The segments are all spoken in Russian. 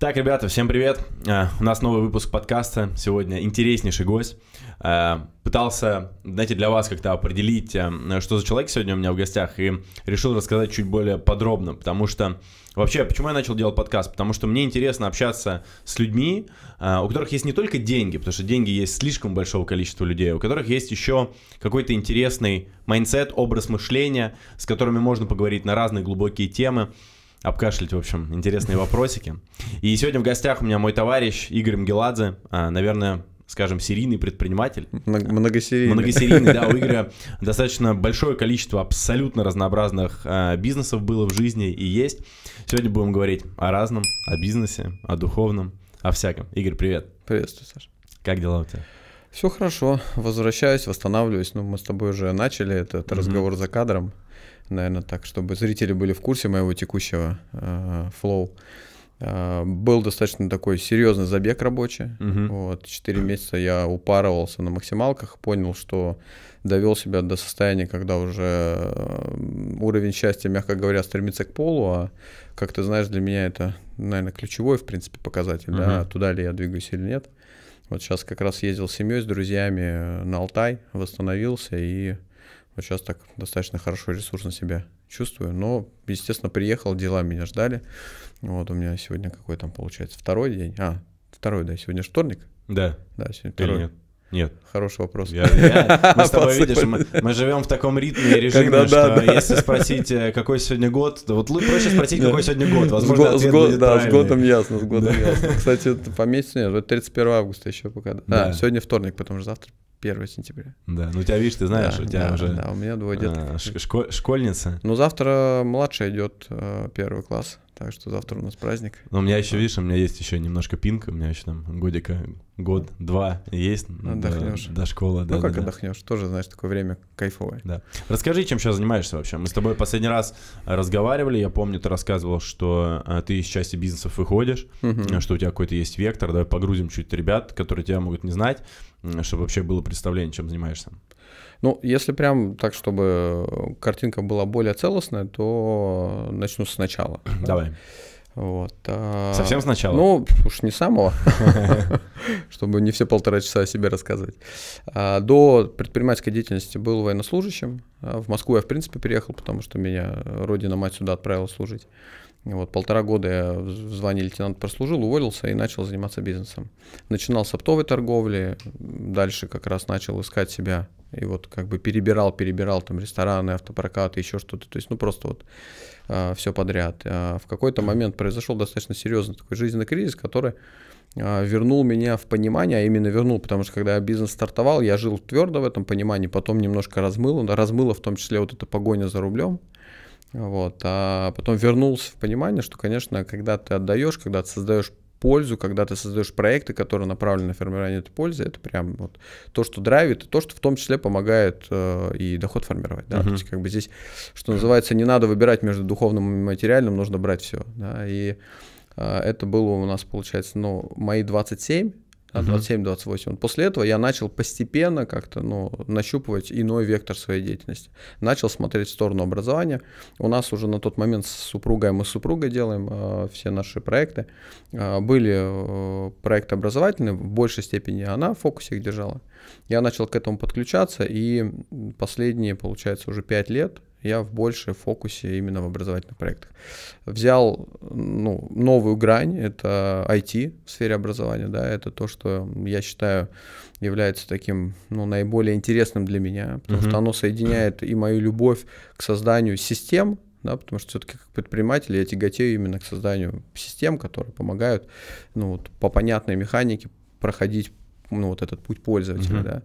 Так, ребята, всем привет. Э, у нас новый выпуск подкаста. Сегодня интереснейший гость. Э, пытался, знаете, для вас как-то определить, э, что за человек сегодня у меня в гостях, и решил рассказать чуть более подробно, потому что Вообще, почему я начал делать подкаст? Потому что мне интересно общаться с людьми, у которых есть не только деньги, потому что деньги есть слишком большого количества людей, у которых есть еще какой-то интересный майндсет, образ мышления, с которыми можно поговорить на разные глубокие темы обкашлять, в общем, интересные вопросики. И сегодня в гостях у меня мой товарищ Игорь Мгеладзе, а, наверное, скажем, серийный предприниматель. Многосерийный. Многосерийный, да. У Игоря достаточно большое количество абсолютно разнообразных а, бизнесов было в жизни и есть. Сегодня будем говорить о разном, о бизнесе, о духовном, о всяком. Игорь, привет. Приветствую, Саша. Как дела у тебя? Все хорошо, возвращаюсь, восстанавливаюсь. Ну, мы с тобой уже начали этот mm-hmm. разговор за кадром наверное, так, чтобы зрители были в курсе моего текущего э, флоу. Uh, был достаточно такой серьезный забег рабочий. Угу. Вот, 4 месяца я упарывался на максималках, понял, что довел себя до состояния, когда уже э, уровень счастья, мягко говоря, стремится к полу, а, как ты знаешь, для меня это, наверное, ключевой, в принципе, показатель, Uh -huh. да, туда ли я двигаюсь или нет. Вот сейчас как раз ездил с семьей, с друзьями на Алтай, восстановился и вот сейчас так достаточно хорошо ресурсно себя чувствую. Но, естественно, приехал, дела меня ждали. Вот у меня сегодня какой там получается второй день. А, второй, да, сегодня вторник? Да. Да, сегодня второй. Или нет? Нет. Хороший вопрос. Я, я, мы с тобой, видишь, мы, мы живем в таком ритме и режиме, Когда, что да, да. если спросить, э, какой сегодня год, то вот лучше проще спросить, какой сегодня год. Возможно, с, ответ с, будет да, с годом ясно, с годом да. ясно. Кстати, по месяцу нет, 31 августа еще пока. Да, да. сегодня вторник, потому что завтра 1 сентября. Да, ну у тебя, видишь, ты знаешь, да, у тебя да, уже... Да, у меня двое а, деток. Шко- школьница. Ну завтра младшая идет э, первый класс, так что завтра у нас праздник. Ну у меня еще, видишь, у меня есть еще немножко пинка, у меня еще там годика, год, два есть. Ну, отдохнешь. До, до школы, да. Ну как да, отдохнешь, тоже, знаешь, такое время кайфовое. Да. Расскажи, чем сейчас занимаешься вообще. Мы с тобой последний раз разговаривали, я помню, ты рассказывал, что э, ты из части бизнесов выходишь, угу. что у тебя какой-то есть вектор, давай погрузим чуть чуть ребят, которые тебя могут не знать чтобы вообще было представление, чем занимаешься? Ну, если прям так, чтобы картинка была более целостная, то начну сначала. Давай. Вот. А... Совсем сначала? Ну, уж не самого, чтобы не все полтора часа о себе рассказывать. А, до предпринимательской деятельности был военнослужащим. А, в Москву я, в принципе, переехал, потому что меня родина-мать сюда отправила служить. Вот, полтора года я в звании лейтенант прослужил, уволился и начал заниматься бизнесом. Начинал с оптовой торговли, дальше как раз начал искать себя. И вот как бы перебирал, перебирал там рестораны, автопрокаты, еще что-то. То есть, ну просто вот а, все подряд. А в какой-то момент произошел достаточно серьезный такой жизненный кризис, который а, вернул меня в понимание, а именно вернул, потому что когда я бизнес стартовал, я жил твердо в этом понимании, потом немножко размыло, размыло в том числе вот эта погоня за рублем. Вот. А потом вернулся в понимание, что, конечно, когда ты отдаешь, когда ты создаешь пользу, когда ты создаешь проекты, которые направлены на формирование этой пользы, это прям вот то, что драйвит, и то, что в том числе помогает э, и доход формировать. Да? Uh-huh. То есть как бы здесь, что называется, не надо выбирать между духовным и материальным, нужно брать все. Да? И э, это было у нас, получается, ну, мои 27, 27-28. А после этого я начал постепенно как-то ну, нащупывать иной вектор своей деятельности. Начал смотреть в сторону образования. У нас уже на тот момент с супругой, мы с супругой делаем э, все наши проекты. Э, были э, проекты образовательные, в большей степени она в фокусе их держала. Я начал к этому подключаться, и последние, получается, уже 5 лет я в большей фокусе именно в образовательных проектах. Взял ну, новую грань, это IT в сфере образования, да, это то, что я считаю является таким, ну, наиболее интересным для меня, потому uh-huh. что оно соединяет и мою любовь к созданию систем, да, потому что все-таки как предприниматель я тяготею именно к созданию систем, которые помогают, ну, вот, по понятной механике проходить, ну, вот этот путь пользователя, uh-huh. да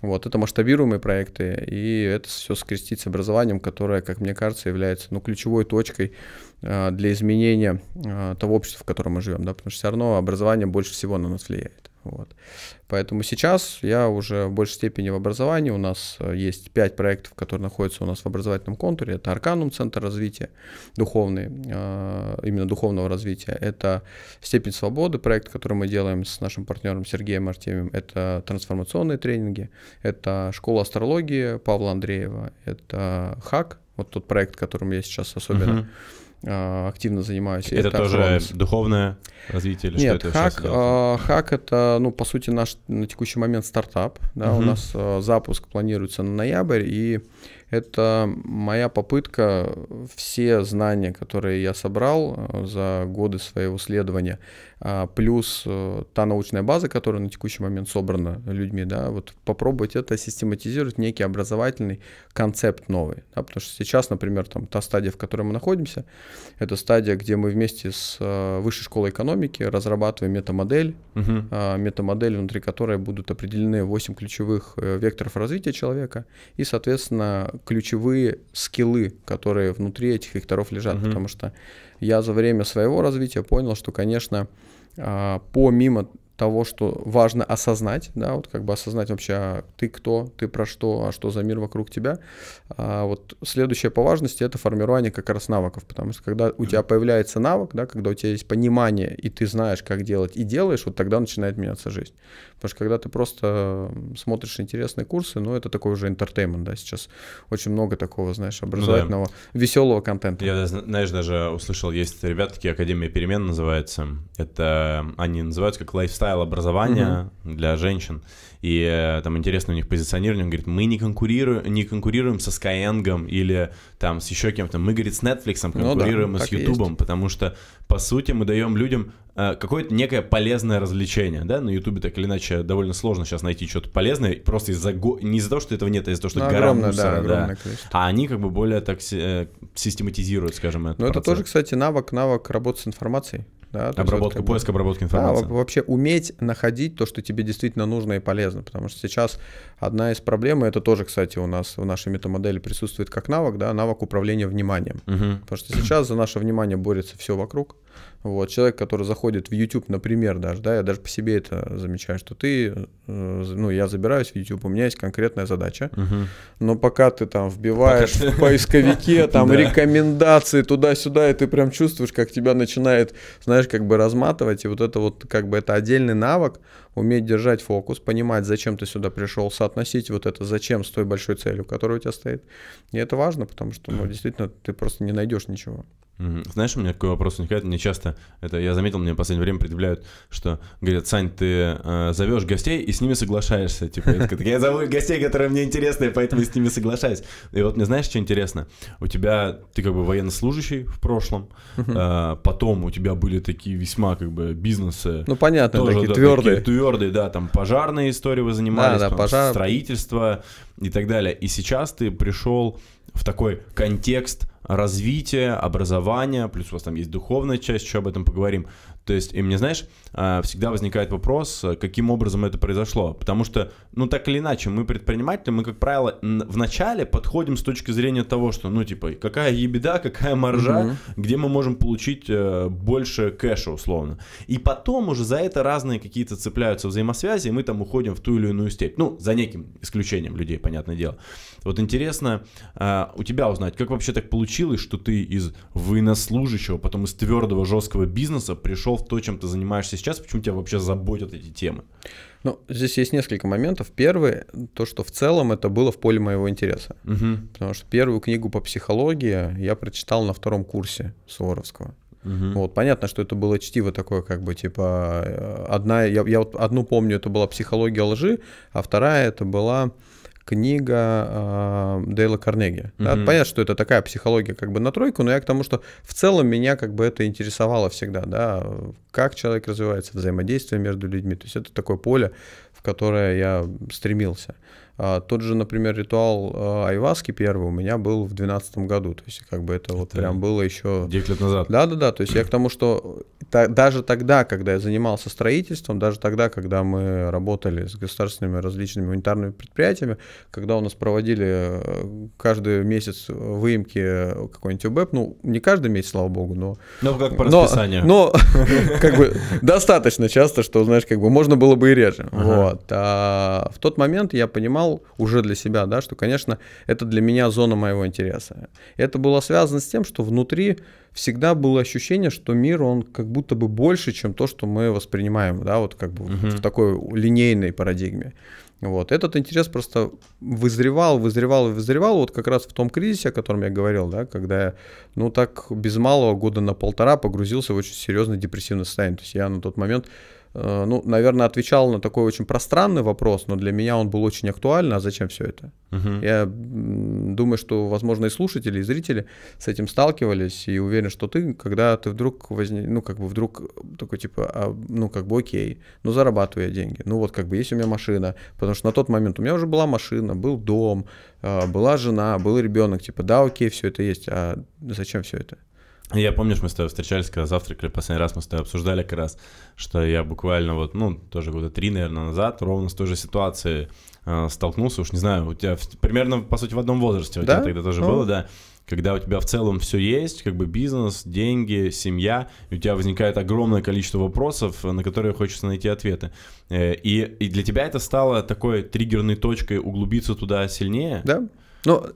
вот, это масштабируемые проекты, и это все скрестить с образованием, которое, как мне кажется, является ну, ключевой точкой а, для изменения а, того общества, в котором мы живем, да, потому что все равно образование больше всего на нас влияет. Вот. Поэтому сейчас я уже в большей степени в образовании. У нас э, есть пять проектов, которые находятся у нас в образовательном контуре. Это Арканум, Центр развития духовный, э, именно духовного развития. Это Степень свободы, проект, который мы делаем с нашим партнером Сергеем Артемьевым. Это трансформационные тренинги, это школа астрологии Павла Андреева, это ХАК, вот тот проект, которым я сейчас особенно uh-huh Э, активно занимаюсь. Это, это тоже Acronis. духовное развитие или Нет, что это? Хак, э, хак это, ну, по сути, наш на текущий момент стартап. Да, угу. У нас э, запуск планируется на ноябрь, и это моя попытка все знания, которые я собрал за годы своего следования, а, плюс э, та научная база, которая на текущий момент собрана людьми, да, вот попробовать это систематизировать, некий образовательный концепт новый, да, потому что сейчас, например, там та стадия, в которой мы находимся, это стадия, где мы вместе с э, Высшей школой экономики разрабатываем метамодель, угу. метамодель, внутри которой будут определены 8 ключевых э, векторов развития человека и, соответственно, ключевые скиллы, которые внутри этих векторов лежат, угу. потому что я за время своего развития понял, что, конечно, а, помимо того, что важно осознать, да, вот как бы осознать вообще, а ты кто, ты про что, а что за мир вокруг тебя. А вот следующее по важности это формирование как раз навыков, потому что когда у тебя появляется навык, да, когда у тебя есть понимание, и ты знаешь, как делать, и делаешь, вот тогда начинает меняться жизнь. Потому что когда ты просто смотришь интересные курсы, ну, это такой уже entertainment, да, сейчас очень много такого, знаешь, образовательного, ну, да. веселого контента. Я, знаешь, даже услышал, есть ребята такие, Академия перемен называется, это, они называются как лайфстайл, лайфстайл образования угу. для женщин. И э, там интересно у них позиционирование. Он говорит, мы не конкурируем, не конкурируем со Skyeng или там с еще кем-то. Мы, говорит, с Netflix ну конкурируем ну, да, и с YouTube, и потому что, по сути, мы даем людям э, какое-то некое полезное развлечение, да, на Ютубе так или иначе довольно сложно сейчас найти что-то полезное, просто из-за го... не из-за того, что этого нет, а из-за того, что ну, гора огромное, мусора, да, да. а они как бы более так э, систематизируют, скажем, это. Ну это тоже, кстати, навык, навык работы с информацией. Да, обработка, есть, поиск, обработка информации. Да, вообще уметь находить то, что тебе действительно нужно и полезно, потому что сейчас одна из проблем, и это тоже, кстати, у нас в нашей метамодели присутствует как навык, да, навык управления вниманием, угу. потому что сейчас за наше внимание борется все вокруг, вот, человек, который заходит в YouTube, например, даже, да, я даже по себе это замечаю, что ты, э, ну, я забираюсь в YouTube, у меня есть конкретная задача, угу. но пока ты там вбиваешь пока в поисковике там рекомендации туда-сюда, и ты прям чувствуешь, как тебя начинает, знаешь, как бы разматывать, и вот это вот как бы это отдельный навык, уметь держать фокус, понимать, зачем ты сюда пришел, соотносить вот это зачем с той большой целью, которая у тебя стоит. И это важно, потому что, ну, действительно, ты просто не найдешь ничего. Знаешь, у меня такой вопрос возникает, мне часто, это я заметил, мне в последнее время предъявляют, что говорят, Сань, ты э, зовешь гостей и с ними соглашаешься, типа, я, так, я зову гостей, которые мне интересны, поэтому с ними соглашаюсь. И вот мне знаешь, что интересно? У тебя, ты как бы военнослужащий в прошлом, э, потом у тебя были такие весьма как бы бизнесы. Ну понятно, тоже, такие да, твердые. Такие твердые, да, там пожарные истории вы занимались, да, да, пожар... строительство и так далее. И сейчас ты пришел в такой контекст развитие, образование, плюс у вас там есть духовная часть, еще об этом поговорим. То есть, и мне, знаешь, а, всегда возникает вопрос, э, каким образом это произошло. Потому что, ну, так или иначе, мы предприниматели, мы, как правило, вначале подходим с точки зрения того, что, ну, типа, какая ебеда, какая маржа, угу. где мы можем получить э, больше кэша, условно. И потом уже за это разные какие-то цепляются взаимосвязи, и мы там уходим в ту или иную степь. Ну, за неким исключением людей, понятное дело. Вот интересно а, у тебя узнать, как вообще так получилось, что ты из военнослужащего, потом из твердого жесткого бизнеса пришел в то, чем ты занимаешься сейчас, почему тебя вообще заботят эти темы? Ну, здесь есть несколько моментов. Первый, то, что в целом это было в поле моего интереса. Угу. Потому что первую книгу по психологии я прочитал на втором курсе Суворовского. Угу. Вот, понятно, что это было чтиво такое, как бы, типа, одна, я, я вот одну помню, это была психология лжи, а вторая это была книга э, Дейла Карнеги. Mm-hmm. Да? Понятно, что это такая психология как бы на тройку, но я к тому, что в целом меня как бы это интересовало всегда, да, как человек развивается, взаимодействие между людьми, то есть это такое поле, в которое я стремился. А, тот же, например, ритуал а, Айваски первый у меня был в 2012 году. То есть, как бы это, это вот прям было еще... 9 лет назад. Да, да, да. То есть я к тому, что та, даже тогда, когда я занимался строительством, даже тогда, когда мы работали с государственными различными унитарными предприятиями, когда у нас проводили э, каждый месяц выемки какой-нибудь УБЭП, ну, не каждый месяц, слава богу, но... Ну, как по расписанию. Но, как бы, достаточно часто, что, знаешь, как бы можно было бы и реже. Вот. А в тот момент я понимал, понимал уже для себя, да, что, конечно, это для меня зона моего интереса. Это было связано с тем, что внутри всегда было ощущение, что мир, он как будто бы больше, чем то, что мы воспринимаем, да, вот как бы uh-huh. в такой линейной парадигме. Вот. Этот интерес просто вызревал, вызревал и вызревал вот как раз в том кризисе, о котором я говорил, да, когда я, ну, так без малого года на полтора погрузился в очень серьезное депрессивное состояние. То есть я на тот момент Э, ну, наверное, отвечал на такой очень пространный вопрос, но для меня он был очень актуален, а зачем все это? Угу. Я думаю, что, возможно, и слушатели, и зрители с этим сталкивались, и уверен, что ты, когда ты вдруг возник, ну, как бы вдруг такой, типа, а, ну, как бы окей, ну, зарабатываю я деньги, ну, вот, как бы, есть у меня машина, потому что на тот момент у меня уже была машина, был дом, а, была жена, был ребенок, типа, да, окей, все это есть, а зачем все это? Я помнишь, мы с тобой встречались, когда завтракали, последний раз мы с тобой обсуждали как раз, что я буквально вот, ну, тоже года три, наверное, назад ровно с той же ситуацией э, столкнулся. Уж не знаю, у тебя в, примерно, по сути, в одном возрасте у да? тебя тогда тоже ну. было, да. Когда у тебя в целом все есть, как бы бизнес, деньги, семья, и у тебя возникает огромное количество вопросов, на которые хочется найти ответы. Э, и, и для тебя это стало такой триггерной точкой углубиться туда сильнее? Да. Ну,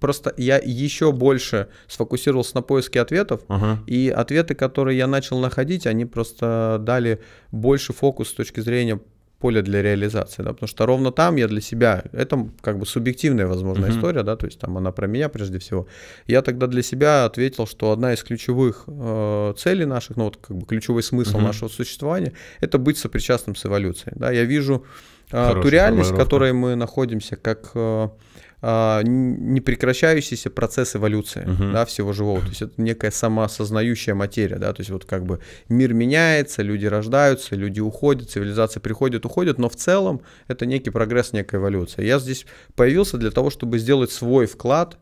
просто я еще больше сфокусировался на поиске ответов, ага. и ответы, которые я начал находить, они просто дали больше фокус с точки зрения поля для реализации, да, потому что ровно там я для себя, это как бы субъективная, возможно, uh-huh. история, да, то есть там она про меня прежде всего. Я тогда для себя ответил, что одна из ключевых э, целей наших, ну вот как бы ключевой смысл uh-huh. нашего существования, это быть сопричастным с эволюцией, да. Я вижу э, ту реальность, в которой мы находимся, как э, а, не прекращающийся процесс эволюции угу. да, всего живого. То есть это некая самоосознающая материя. Да? То есть вот как бы мир меняется, люди рождаются, люди уходят, цивилизация приходит, уходит, но в целом это некий прогресс, некая эволюция. Я здесь появился для того, чтобы сделать свой вклад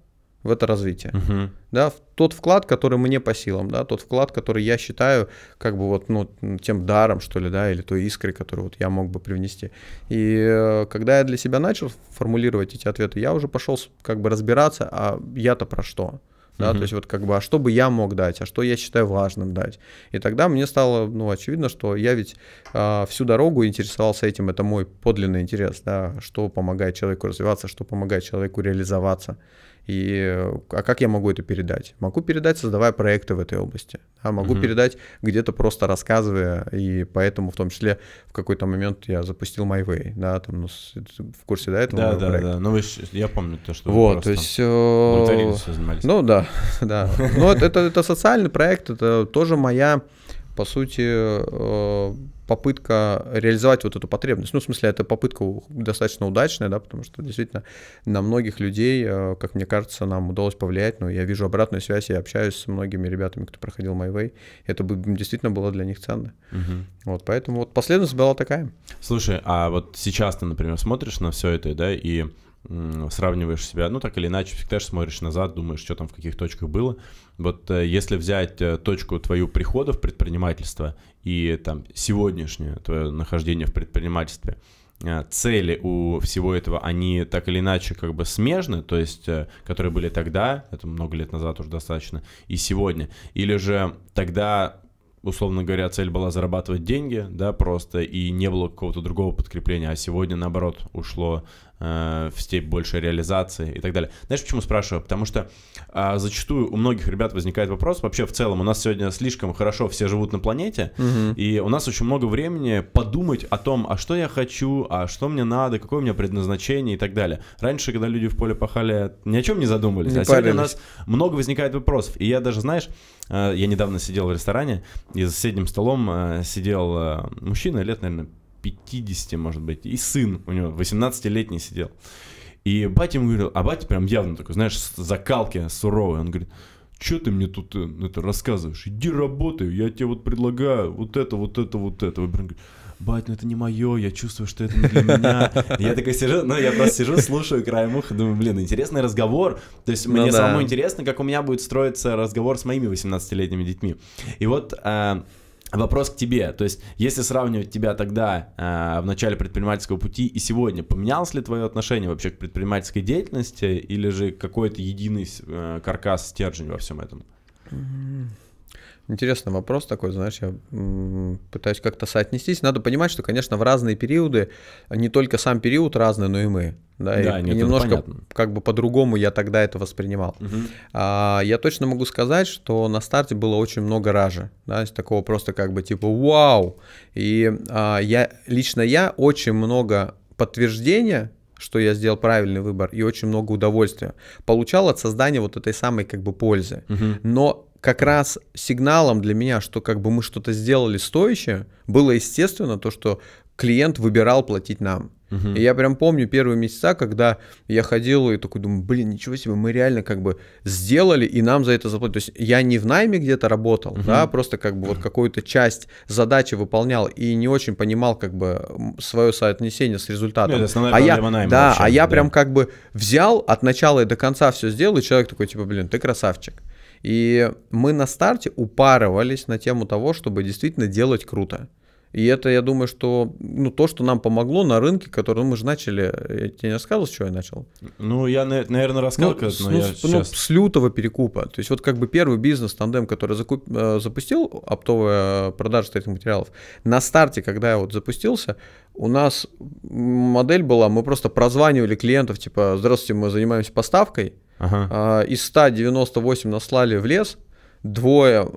в это развитие. Угу. Да, тот вклад, который мне по силам, да, тот вклад, который я считаю как бы вот, ну, тем даром, что ли, да, или той искрой, которую вот я мог бы привнести. И э, когда я для себя начал формулировать эти ответы, я уже пошел как бы разбираться, а я-то про что? Да, угу. то есть вот как бы, а что бы я мог дать, а что я считаю важным дать. И тогда мне стало, ну, очевидно, что я ведь э, всю дорогу интересовался этим, это мой подлинный интерес, да, что помогает человеку развиваться, что помогает человеку реализоваться. И а как я могу это передать? Могу передать, создавая проекты в этой области. А могу угу. передать где-то просто рассказывая. И поэтому в том числе в какой-то момент я запустил MyWay, да, там ну, в курсе да, этого. Да, да, проекта. да. Ну вы, я помню то, что. Вот, то есть. Э... Ну да, да. Но ну, это это социальный проект, это тоже моя, по сути э, попытка реализовать вот эту потребность. Ну, в смысле, это попытка достаточно удачная, да, потому что действительно на многих людей, э, как мне кажется, нам удалось повлиять. Но ну, я вижу обратную связь, я общаюсь с многими ребятами, кто проходил MyWay. Это бы действительно было для них ценно. Угу. Вот, поэтому вот последовательность была такая. Слушай, а вот сейчас ты, например, смотришь на все это, да, и сравниваешь себя, ну так или иначе, всегда же смотришь назад, думаешь, что там в каких точках было. Вот э, если взять э, точку твою прихода в предпринимательство и там сегодняшнее твое нахождение в предпринимательстве, э, цели у всего этого, они так или иначе как бы смежны, то есть, которые были тогда, это много лет назад уже достаточно, и сегодня. Или же тогда условно говоря, цель была зарабатывать деньги, да, просто, и не было какого-то другого подкрепления, а сегодня, наоборот, ушло Э, в степь большей реализации и так далее. Знаешь, почему спрашиваю? Потому что а, зачастую у многих ребят возникает вопрос, вообще в целом у нас сегодня слишком хорошо все живут на планете, угу. и у нас очень много времени подумать о том, а что я хочу, а что мне надо, какое у меня предназначение и так далее. Раньше, когда люди в поле пахали, ни о чем не задумывались, не а парились. сегодня у нас много возникает вопросов. И я даже, знаешь, э, я недавно сидел в ресторане, и за соседним столом э, сидел мужчина лет, наверное, 50, может быть, и сын у него 18-летний сидел. И батя ему говорил, а батя прям явно такой, знаешь, закалки суровые. Он говорит, что ты мне тут э, это рассказываешь? Иди работай, я тебе вот предлагаю вот это, вот это, вот это. И говорит, бать, ну это не мое, я чувствую, что это не для меня. Я такой сижу, ну я просто сижу, слушаю краем уха, думаю, блин, интересный разговор. То есть мне ну самому интересно, как у меня будет строиться разговор с моими 18-летними детьми. И вот... А, Вопрос к тебе. То есть, если сравнивать тебя тогда э, в начале предпринимательского пути и сегодня, поменялось ли твое отношение вообще к предпринимательской деятельности или же какой-то единый э, каркас, стержень во всем этом? Mm-hmm. Интересный вопрос такой, знаешь, я пытаюсь как-то соотнестись. Надо понимать, что, конечно, в разные периоды не только сам период разный, но и мы. Да, да и, нет, и немножко как бы по-другому я тогда это воспринимал. Угу. А, я точно могу сказать, что на старте было очень много ражи, да, такого просто как бы типа вау. И а, я лично я очень много подтверждения что я сделал правильный выбор и очень много удовольствия получал от создания вот этой самой как бы пользы. Угу. Но как раз сигналом для меня, что как бы мы что-то сделали стоящее, было естественно то, что клиент выбирал платить нам. Угу. И я прям помню первые месяца, когда я ходил и такой думаю, блин, ничего себе, мы реально как бы сделали, и нам за это заплатили. То есть я не в найме где-то работал, угу. да, просто как бы вот какую-то часть задачи выполнял и не очень понимал как бы свое соотнесение с результатом. Ну, это а я, найма да, вообще, а я да. прям как бы взял от начала и до конца все сделал, и человек такой типа, блин, ты красавчик. И мы на старте упарывались на тему того, чтобы действительно делать круто. И это, я думаю, что ну, то, что нам помогло на рынке, который ну, мы же начали, я тебе не рассказывал, с чего я начал? Ну, я, наверное, рассказал, ну, но ну, я с, сейчас... ну, с лютого перекупа. То есть вот как бы первый бизнес, тандем, который закуп, э, запустил, оптовая продажа этих материалов, на старте, когда я вот запустился, у нас модель была, мы просто прозванивали клиентов, типа, здравствуйте, мы занимаемся поставкой, Ага. А, из 198 наслали в лес, двое,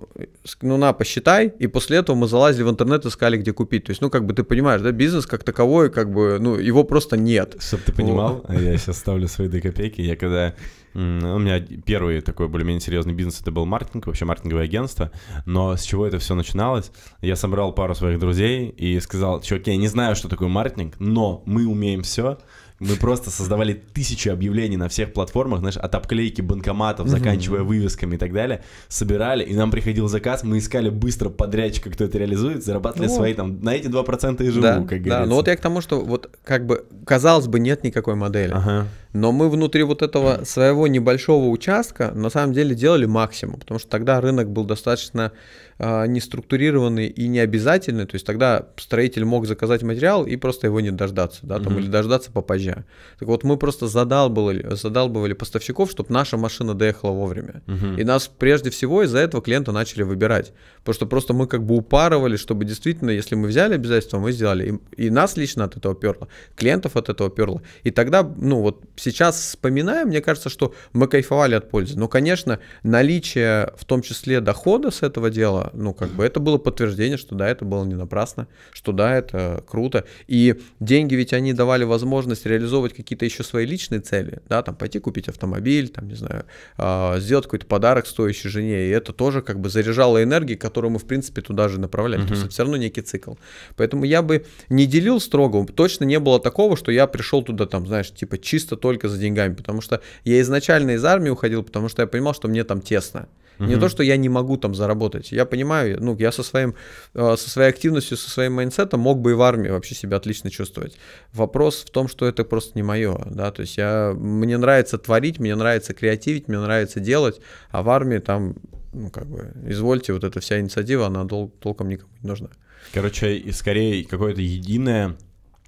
ну на, посчитай, и после этого мы залазили в интернет, искали, где купить. То есть, ну, как бы ты понимаешь, да, бизнес как таковой, как бы, ну, его просто нет. Чтобы ты понимал, вот. я сейчас ставлю свои две копейки, я когда... У меня первый такой более-менее серьезный бизнес это был маркетинг, вообще маркетинговое агентство, но с чего это все начиналось? Я собрал пару своих друзей и сказал, чуваки, я не знаю, что такое маркетинг, но мы умеем все, мы просто создавали тысячи объявлений на всех платформах, знаешь, от обклейки банкоматов, заканчивая вывесками и так далее. Собирали, и нам приходил заказ, мы искали быстро подрядчика, кто это реализует, зарабатывали ну, свои там, на эти 2% и живу, да, как говорится. Да, ну, но вот я к тому, что вот как бы, казалось бы, нет никакой модели. Ага. Но мы внутри вот этого своего небольшого участка на самом деле делали максимум, потому что тогда рынок был достаточно а, не структурированный и не обязательны, то есть тогда строитель мог заказать материал и просто его не дождаться, да, там, угу. или дождаться попозже. Так вот, мы просто задалбывали, задалбывали поставщиков, чтобы наша машина доехала вовремя. Угу. И нас прежде всего из-за этого клиента начали выбирать. Потому что просто мы как бы упарывали, чтобы действительно, если мы взяли обязательства, мы сделали. И, и нас лично от этого перло, клиентов от этого перло. И тогда, ну вот сейчас вспоминая, мне кажется, что мы кайфовали от пользы. Но, конечно, наличие в том числе дохода с этого дела, ну, как бы это было подтверждение, что да, это было не напрасно, что да, это круто. И деньги ведь они давали возможность реализовывать какие-то еще свои личные цели, да, там пойти купить автомобиль, там, не знаю, а, сделать какой-то подарок стоящий жене. И это тоже как бы заряжало энергией, которую мы, в принципе, туда же направляли. Mm-hmm. То есть это все равно некий цикл. Поэтому я бы не делил строго, точно не было такого, что я пришел туда, там, знаешь, типа чисто только за деньгами, потому что я изначально из армии уходил, потому что я понимал, что мне там тесно. Не то, что я не могу там заработать. Я понимаю, ну, я со, своим, э, со своей активностью, со своим майндсетом мог бы и в армии вообще себя отлично чувствовать. Вопрос в том, что это просто не мое, да, то есть я, мне нравится творить, мне нравится креативить, мне нравится делать, а в армии там, ну, как бы, извольте, вот эта вся инициатива, она дол- толком никому не нужна. Короче, и скорее какое-то единое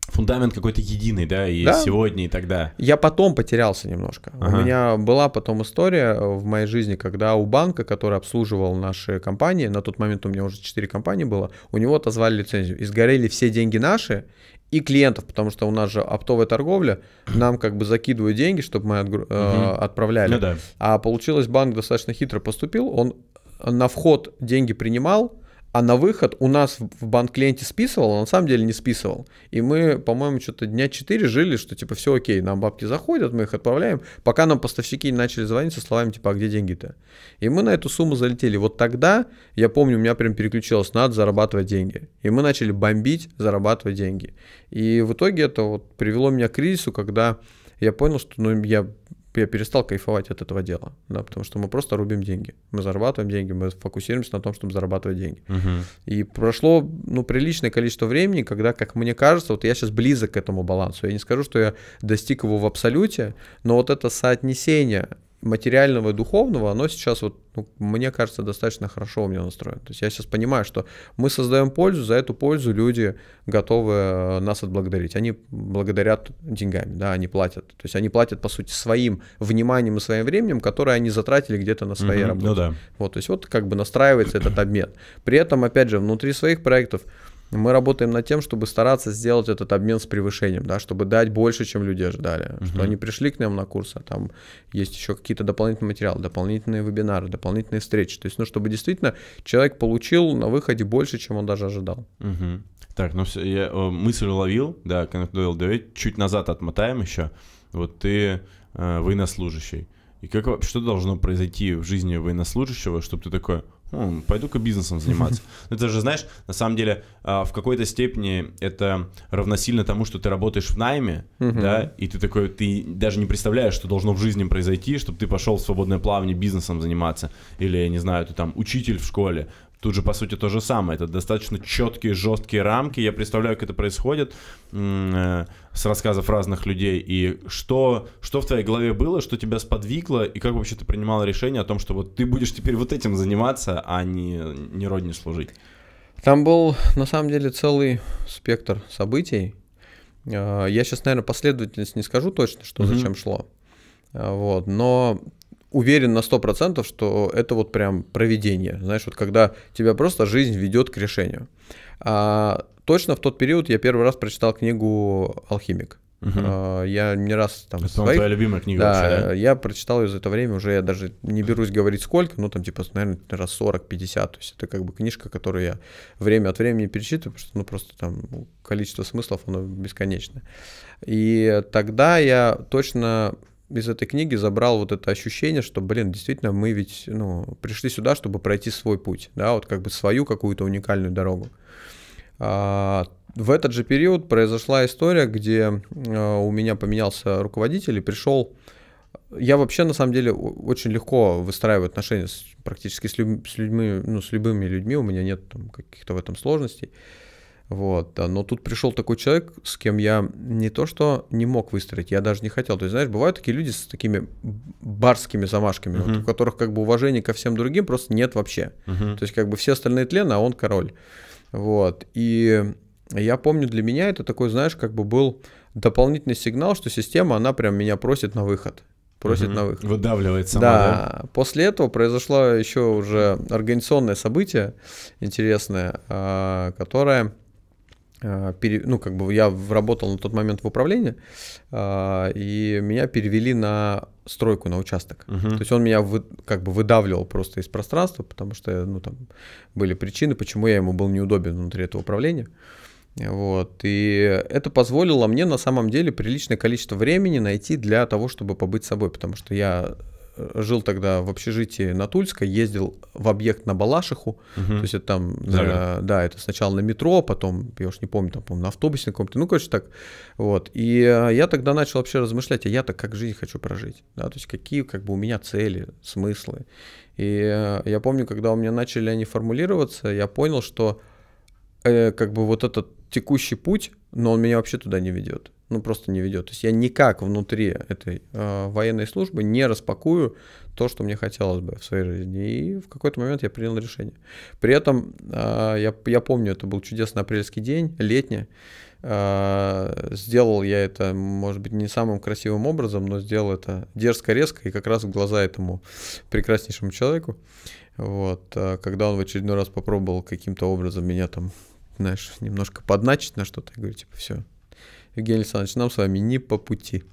фундамент какой-то единый, да, и да? сегодня, и тогда. Я потом потерялся немножко. Ага. У меня была потом история в моей жизни, когда у банка, который обслуживал наши компании, на тот момент у меня уже 4 компании было, у него отозвали лицензию. И сгорели все деньги наши и клиентов, потому что у нас же оптовая торговля, нам как бы закидывают деньги, чтобы мы отгру- угу. отправляли. Ну, да. А получилось, банк достаточно хитро поступил, он на вход деньги принимал, а на выход у нас в банк-клиенте списывал, а на самом деле не списывал. И мы, по-моему, что-то дня 4 жили, что типа все окей, нам бабки заходят, мы их отправляем, пока нам поставщики начали звонить со словами типа, а где деньги-то? И мы на эту сумму залетели. Вот тогда, я помню, у меня прям переключилось, надо зарабатывать деньги. И мы начали бомбить, зарабатывать деньги. И в итоге это вот привело меня к кризису, когда я понял, что ну, я я перестал кайфовать от этого дела, да, потому что мы просто рубим деньги, мы зарабатываем деньги, мы фокусируемся на том, чтобы зарабатывать деньги. Угу. И прошло, ну, приличное количество времени, когда, как мне кажется, вот я сейчас близок к этому балансу. Я не скажу, что я достиг его в абсолюте, но вот это соотнесение материального и духовного, оно сейчас вот, ну, мне кажется, достаточно хорошо у меня настроено. То есть я сейчас понимаю, что мы создаем пользу, за эту пользу люди готовы э, нас отблагодарить. Они благодарят деньгами, да, они платят. То есть они платят, по сути, своим вниманием и своим временем, которое они затратили где-то на своей mm-hmm, работе. Ну да. Вот, то есть вот как бы настраивается этот обмен. При этом, опять же, внутри своих проектов – мы работаем над тем, чтобы стараться сделать этот обмен с превышением, да, чтобы дать больше, чем люди ожидали. Угу. Что они пришли к нам на курс, а там есть еще какие-то дополнительные материалы, дополнительные вебинары, дополнительные встречи. То есть, ну, чтобы действительно человек получил на выходе больше, чем он даже ожидал. Угу. Так, ну все, я э, мысль уловил, да, Connect Doyle, давай чуть назад отмотаем еще. Вот ты э, военнослужащий. И как что должно произойти в жизни военнослужащего, чтобы ты такой, пойду-ка бизнесом заниматься. Но это же, знаешь, на самом деле а, в какой-то степени это равносильно тому, что ты работаешь в найме, да, и ты такой, ты даже не представляешь, что должно в жизни произойти, чтобы ты пошел в свободное плавание бизнесом заниматься, или, я не знаю, ты там учитель в школе, Тут же, по сути, то же самое. Это достаточно четкие, жесткие рамки. Я представляю, как это происходит э, с рассказов разных людей. И что, что в твоей голове было, что тебя сподвигло, и как вообще ты принимал решение о том, что вот ты будешь теперь вот этим заниматься, а не, не родни служить? Там был, на самом деле, целый спектр событий. Э, я сейчас, наверное, последовательность не скажу точно, что зачем шло. Э, вот, но уверен на 100%, что это вот прям проведение. Знаешь, вот когда тебя просто жизнь ведет к решению. А, точно в тот период я первый раз прочитал книгу «Алхимик». Угу. А, я не раз там... Это своих... твоя любимая книга да, вообще, да? Я прочитал ее за это время, уже я даже не берусь говорить сколько, ну там типа, наверное, раз 40-50. То есть это как бы книжка, которую я время от времени перечитываю, потому что ну просто там количество смыслов, оно бесконечное. И тогда я точно из этой книги забрал вот это ощущение, что, блин, действительно, мы ведь, ну, пришли сюда, чтобы пройти свой путь, да, вот как бы свою какую-то уникальную дорогу. А, в этот же период произошла история, где а, у меня поменялся руководитель и пришел... Я вообще, на самом деле, очень легко выстраиваю отношения с, практически с, люб, с людьми, ну, с любыми людьми, у меня нет там, каких-то в этом сложностей. Вот, да, но тут пришел такой человек, с кем я не то что не мог выстроить, я даже не хотел. То есть, знаешь, бывают такие люди с такими барскими замашками, uh-huh. вот, у которых как бы уважения ко всем другим просто нет вообще. Uh-huh. То есть, как бы все остальные тлены, а он король. Вот, и я помню, для меня это такой, знаешь, как бы был дополнительный сигнал, что система, она прям меня просит на выход просит угу. на выход. Выдавливает сама, да. да. После этого произошло еще уже организационное событие интересное, а, которое а, пере, ну, как бы я работал на тот момент в управлении, а, и меня перевели на стройку, на участок. Угу. То есть он меня вы, как бы выдавливал просто из пространства, потому что, ну, там были причины, почему я ему был неудобен внутри этого управления. Вот. И это позволило мне на самом деле приличное количество времени найти для того, чтобы побыть собой, потому что я жил тогда в общежитии на Тульской, ездил в объект на Балашиху, угу. то есть это там, да, э, да, это сначала на метро, потом, я уж не помню, там, по-моему, на автобусе на каком-то, ну, короче, так, вот, и э, я тогда начал вообще размышлять, а я-то как жизнь хочу прожить, да, то есть какие, как бы, у меня цели, смыслы, и э, я помню, когда у меня начали они формулироваться, я понял, что, э, как бы, вот этот текущий путь, но он меня вообще туда не ведет, ну, просто не ведет. То есть я никак внутри этой э, военной службы не распакую то, что мне хотелось бы в своей жизни. И в какой-то момент я принял решение. При этом э, я, я помню, это был чудесный апрельский день, летний. Э, сделал я это, может быть, не самым красивым образом, но сделал это дерзко, резко и как раз в глаза этому прекраснейшему человеку. Вот, э, когда он в очередной раз попробовал каким-то образом меня там, знаешь, немножко подначить на что-то, я говорю, типа, все, Евгений Александрович, нам с вами не по пути.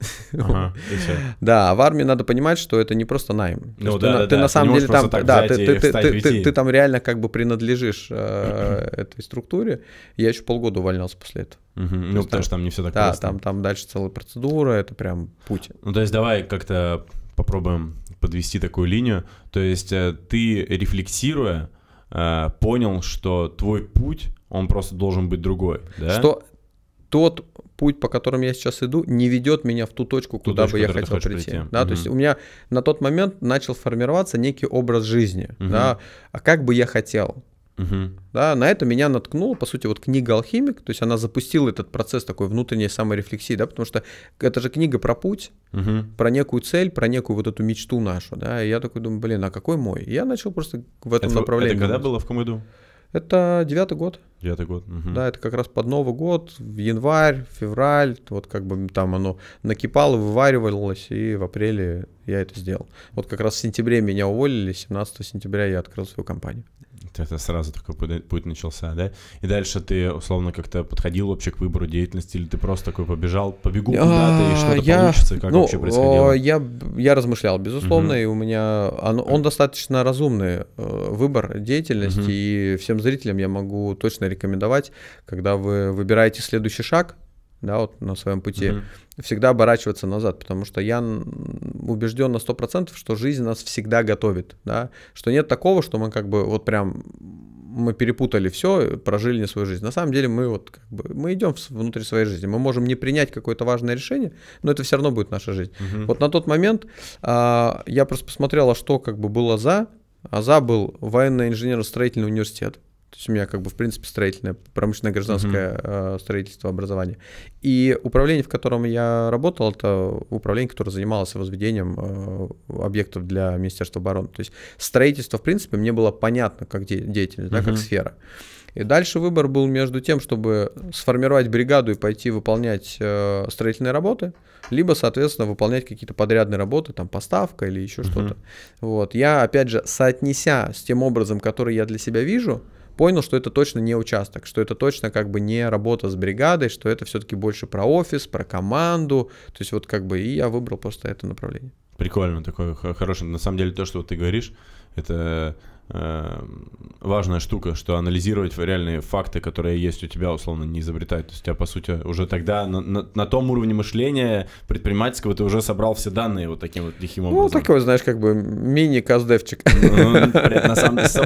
да, а в армии надо понимать, что это не просто найм. Ну ты, на самом деле там, да, ты, там реально как бы принадлежишь э, этой структуре. Я еще полгода увольнялся после этого. Ну, потому что там не все так просто. Да, там, там дальше целая процедура, это прям путь. Ну, то есть давай как-то попробуем подвести такую линию. То есть э, ты, рефлексируя, э, понял, что твой путь, он просто должен быть другой, да? Что тот путь, по которому я сейчас иду, не ведет меня в ту точку, ту куда точку, бы я хотел прийти. прийти. Да, угу. то есть у меня на тот момент начал формироваться некий образ жизни, угу. да, а как бы я хотел. Угу. Да, на это меня наткнула, по сути, вот книга «Алхимик», то есть она запустила этот процесс такой внутренней саморефлексии, да, потому что это же книга про путь, угу. про некую цель, про некую вот эту мечту нашу, да, и я такой думаю, блин, а какой мой? И я начал просто в этом это, направлении. Это когда было, в каком году? Это девятый год. Девятый год. Угу. Да, это как раз под Новый год, в январь, февраль, вот как бы там оно накипало, вываривалось, и в апреле я это сделал. Вот как раз в сентябре меня уволили, 17 сентября я открыл свою компанию это сразу такой путь, начался, да? И дальше ты условно как-то подходил вообще к выбору деятельности, или ты просто такой побежал, побегу а, куда-то, и что-то я... получится, как ну, вообще происходило? А, я, я размышлял, безусловно, угу. и у меня... Он, он достаточно разумный э, выбор деятельности, угу. и всем зрителям я могу точно рекомендовать, когда вы выбираете следующий шаг, да, вот на своем пути, угу. всегда оборачиваться назад, потому что я убежден на 100%, что жизнь нас всегда готовит, да, что нет такого, что мы как бы вот прям мы перепутали все, прожили не свою жизнь. На самом деле мы вот как бы, мы идем внутри своей жизни, мы можем не принять какое-то важное решение, но это все равно будет наша жизнь. Угу. Вот на тот момент а, я просто посмотрел, а что как бы было за, а за был военно-инженерно-строительный университет. То есть у меня как бы, в принципе, строительное, промышленное, гражданское uh-huh. строительство, образование. И управление, в котором я работал, это управление, которое занималось возведением э, объектов для Министерства обороны. То есть строительство, в принципе, мне было понятно как деятельность, uh-huh. да, как сфера. И дальше выбор был между тем, чтобы сформировать бригаду и пойти выполнять э, строительные работы, либо, соответственно, выполнять какие-то подрядные работы, там поставка или еще uh-huh. что-то. Вот. Я, опять же, соотнеся с тем образом, который я для себя вижу, понял, что это точно не участок, что это точно как бы не работа с бригадой, что это все-таки больше про офис, про команду. То есть вот как бы и я выбрал просто это направление. Прикольно, такое хорошее. На самом деле то, что ты говоришь, это Эм, важная штука, что анализировать реальные факты, которые есть у тебя, условно, не изобретать. То есть у тебя, по сути, уже тогда на, на, на том уровне мышления предпринимательского ты уже собрал все данные вот таким вот лихим ну, образом. Ну, такой, знаешь, как бы мини-каздевчик. На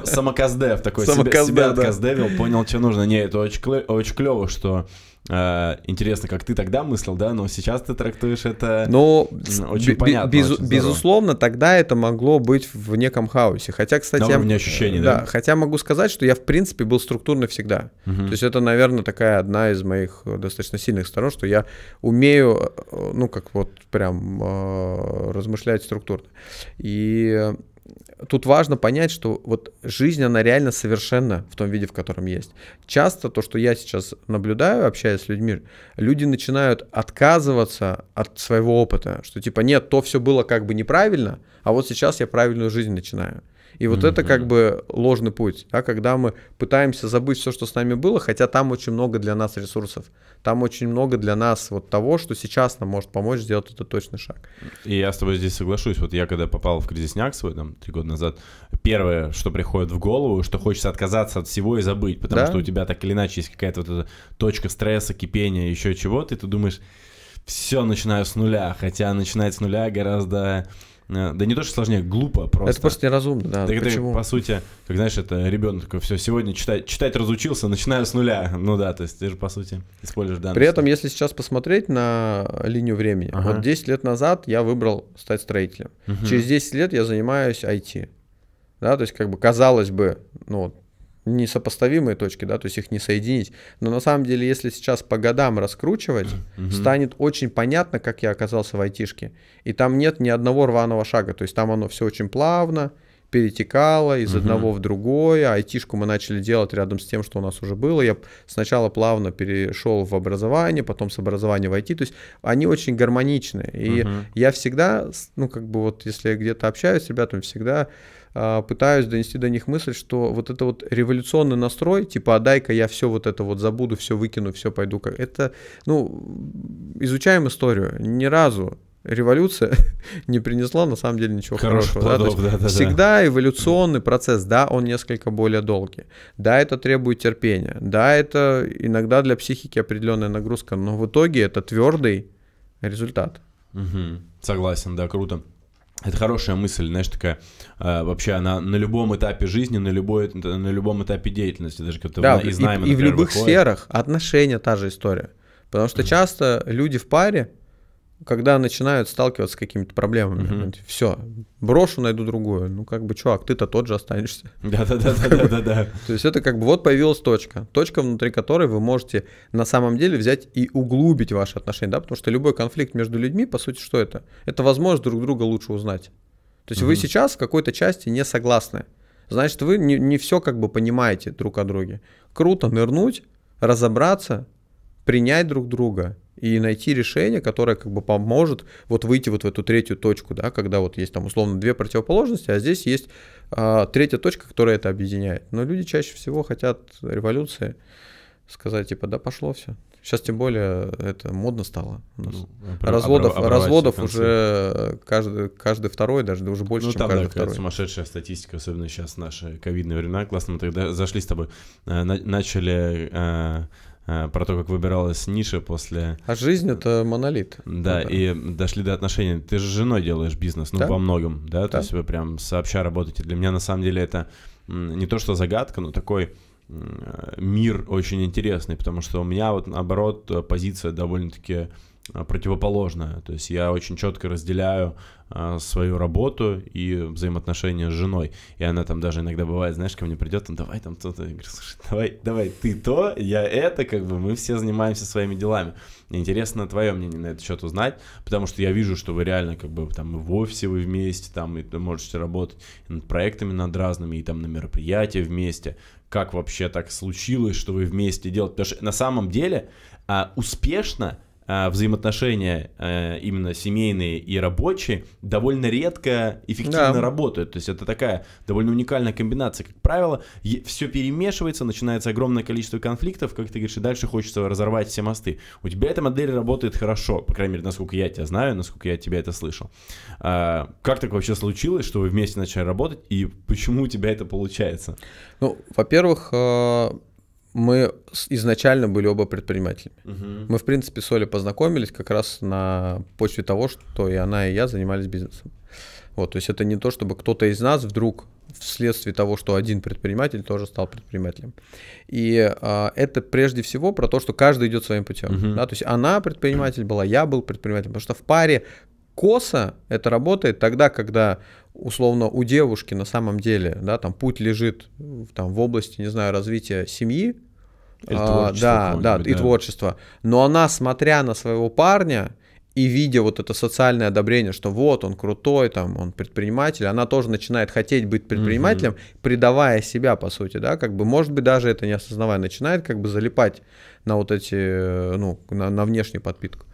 самоказдев такой. Себя отказдевил, понял, что нужно. Не, это очень клево, что Э, интересно, как ты тогда мыслил, да, но сейчас ты трактуешь это но ну, очень б- понятно. Без, очень безусловно, тогда это могло быть в неком хаосе. Хотя, кстати, да, я, у меня ощущение, да, да. Хотя могу сказать, что я в принципе был структурный всегда. Угу. То есть это, наверное, такая одна из моих э, достаточно сильных сторон, что я умею, э, ну как вот прям размышлять структурно. И тут важно понять, что вот жизнь, она реально совершенна в том виде, в котором есть. Часто то, что я сейчас наблюдаю, общаясь с людьми, люди начинают отказываться от своего опыта, что типа нет, то все было как бы неправильно, а вот сейчас я правильную жизнь начинаю. И вот mm-hmm. это как бы ложный путь, да, когда мы пытаемся забыть все, что с нами было, хотя там очень много для нас ресурсов, там очень много для нас вот того, что сейчас нам может помочь сделать этот точный шаг. И я с тобой здесь соглашусь. Вот я когда попал в кризисняк свой, там, три года назад, первое, что приходит в голову, что хочется отказаться от всего и забыть, потому да? что у тебя так или иначе есть какая-то вот эта точка стресса, кипения, еще чего-то, и ты думаешь, все, начинаю с нуля, хотя начинать с нуля гораздо Э, да не то, что сложнее, глупо просто. Это просто неразумно, да. Так Почему? Это, по сути, как знаешь, это ребенок такой, все, сегодня читать, читать разучился, начинаю с нуля. Ну да, то есть ты же, по сути, используешь данные. При этом, если сейчас посмотреть на линию времени, ага. вот 10 лет назад я выбрал стать строителем. Угу. Через 10 лет я занимаюсь IT. Да, то есть, как бы, казалось бы, ну, несопоставимые точки, да, то есть их не соединить. Но на самом деле, если сейчас по годам раскручивать, mm-hmm. станет очень понятно, как я оказался в айтишке. И там нет ни одного рваного шага, то есть там оно все очень плавно перетекало из mm-hmm. одного в другое. Айтишку мы начали делать рядом с тем, что у нас уже было. Я сначала плавно перешел в образование, потом с образования в Айти. То есть они очень гармоничны. И mm-hmm. я всегда, ну как бы вот, если я где-то общаюсь с ребятами, всегда а, пытаюсь донести до них мысль, что вот это вот революционный настрой, типа, а ка я все вот это вот забуду, все выкину, все пойду, как это, ну, изучаем историю, ни разу революция не принесла на самом деле ничего Хороших хорошего. Плодов, да? Да, да, всегда да. эволюционный процесс, да, он несколько более долгий. Да, это требует терпения. Да, это иногда для психики определенная нагрузка, но в итоге это твердый результат. Угу. Согласен, да, круто. Это хорошая мысль, знаешь, такая, э, вообще она на любом этапе жизни, на, любой, на любом этапе деятельности, даже когда да, ты из найма, и, например, и в любых выходит. сферах отношения та же история. Потому что mm-hmm. часто люди в паре, когда начинают сталкиваться с какими-то проблемами. Угу. Все, брошу, найду другую. Ну, как бы, чувак, ты-то тот же останешься. Да-да-да-да-да-да. То есть это как бы вот появилась точка. Точка, внутри которой вы можете на самом деле взять и углубить ваши отношения, да, потому что любой конфликт между людьми, по сути, что это? Это возможность друг друга лучше узнать. То есть угу. вы сейчас в какой-то части не согласны. Значит, вы не, не все как бы понимаете друг о друге. Круто нырнуть, разобраться, принять друг друга – и найти решение, которое как бы поможет вот выйти вот в эту третью точку, да, когда вот есть там условно две противоположности, а здесь есть а, третья точка, которая это объединяет. Но люди чаще всего хотят революции, сказать типа да пошло все. Сейчас тем более это модно стало. Ну, разводов обрыв, разводов уже каждый, каждый второй, даже да, уже больше, ну, чем там, каждый да, второй. сумасшедшая статистика, особенно сейчас наши ковидные времена. Классно мы тогда зашли с тобой, э, начали э, Э, про то, как выбиралась ниша после... А жизнь — это монолит. Да, это... и дошли до отношений. Ты же с женой делаешь бизнес, ну, да? во многом, да? да? То есть вы прям сообща работаете. Для меня, на самом деле, это не то что загадка, но такой э, мир очень интересный, потому что у меня вот, наоборот, позиция довольно-таки Э, противоположное. То есть я очень четко разделяю а, свою работу и взаимоотношения с женой. И она там даже иногда бывает, знаешь, ко мне придет, там, давай там кто-то, слушай, давай, давай ты то, я это, как бы мы все занимаемся своими делами. Мне интересно твое мнение на этот счет узнать, потому что я вижу, что вы реально как бы там и в офисе вы вместе, там и можете работать над проектами, над разными, и там на мероприятия вместе. Как вообще так случилось, что вы вместе делаете? Потому что на самом деле а, успешно – а, взаимоотношения а, именно семейные и рабочие довольно редко эффективно да. работают. То есть это такая довольно уникальная комбинация. Как правило, все перемешивается, начинается огромное количество конфликтов, как ты говоришь, и дальше хочется разорвать все мосты. У тебя эта модель работает хорошо, по крайней мере, насколько я тебя знаю, насколько я тебя это слышал. А, как так вообще случилось, что вы вместе начали работать, и почему у тебя это получается? Ну, во-первых, э, мы изначально были оба предпринимателями. Угу. Мы, в принципе, с Олей познакомились как раз на почве того, что и она, и я занимались бизнесом. Вот, то есть это не то, чтобы кто-то из нас вдруг вследствие того, что один предприниматель тоже стал предпринимателем. И а, это прежде всего про то, что каждый идет своим путем. uh Да? То есть она предприниматель была, я был предпринимателем, потому что в паре коса это работает тогда, когда условно у девушки на самом деле, да, там путь лежит там в области, не знаю, развития семьи, или а, да, да, и да. творчество. Но она, смотря на своего парня и видя вот это социальное одобрение, что вот он крутой, там он предприниматель, она тоже начинает хотеть быть предпринимателем, угу. предавая себя, по сути, да, как бы, может быть, даже это не осознавая, начинает как бы залипать на вот эти, э, ну, на, на внешнюю подпитку.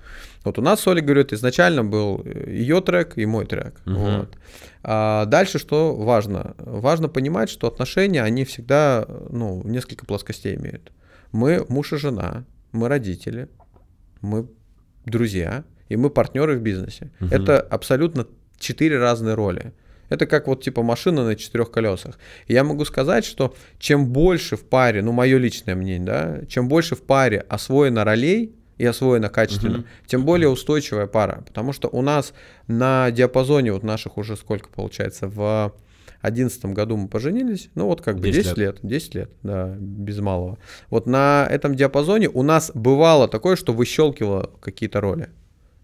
Вот у нас Соли говорит, изначально был э, ее трек и мой трек. Угу. Вот. А дальше что важно? Важно понимать, что отношения, они всегда ну, несколько плоскостей имеют. Мы муж и жена, мы родители, мы друзья, и мы партнеры в бизнесе. Угу. Это абсолютно четыре разные роли. Это как вот типа машина на четырех колесах. И я могу сказать, что чем больше в паре, ну мое личное мнение, да, чем больше в паре освоено ролей, и освоена качественно, угу. тем более устойчивая пара. Потому что у нас на диапазоне вот наших уже сколько получается в 2011 году мы поженились, ну вот как бы 10, 10 лет. лет, 10 лет, да, без малого. Вот на этом диапазоне у нас бывало такое, что выщелкивало какие-то роли.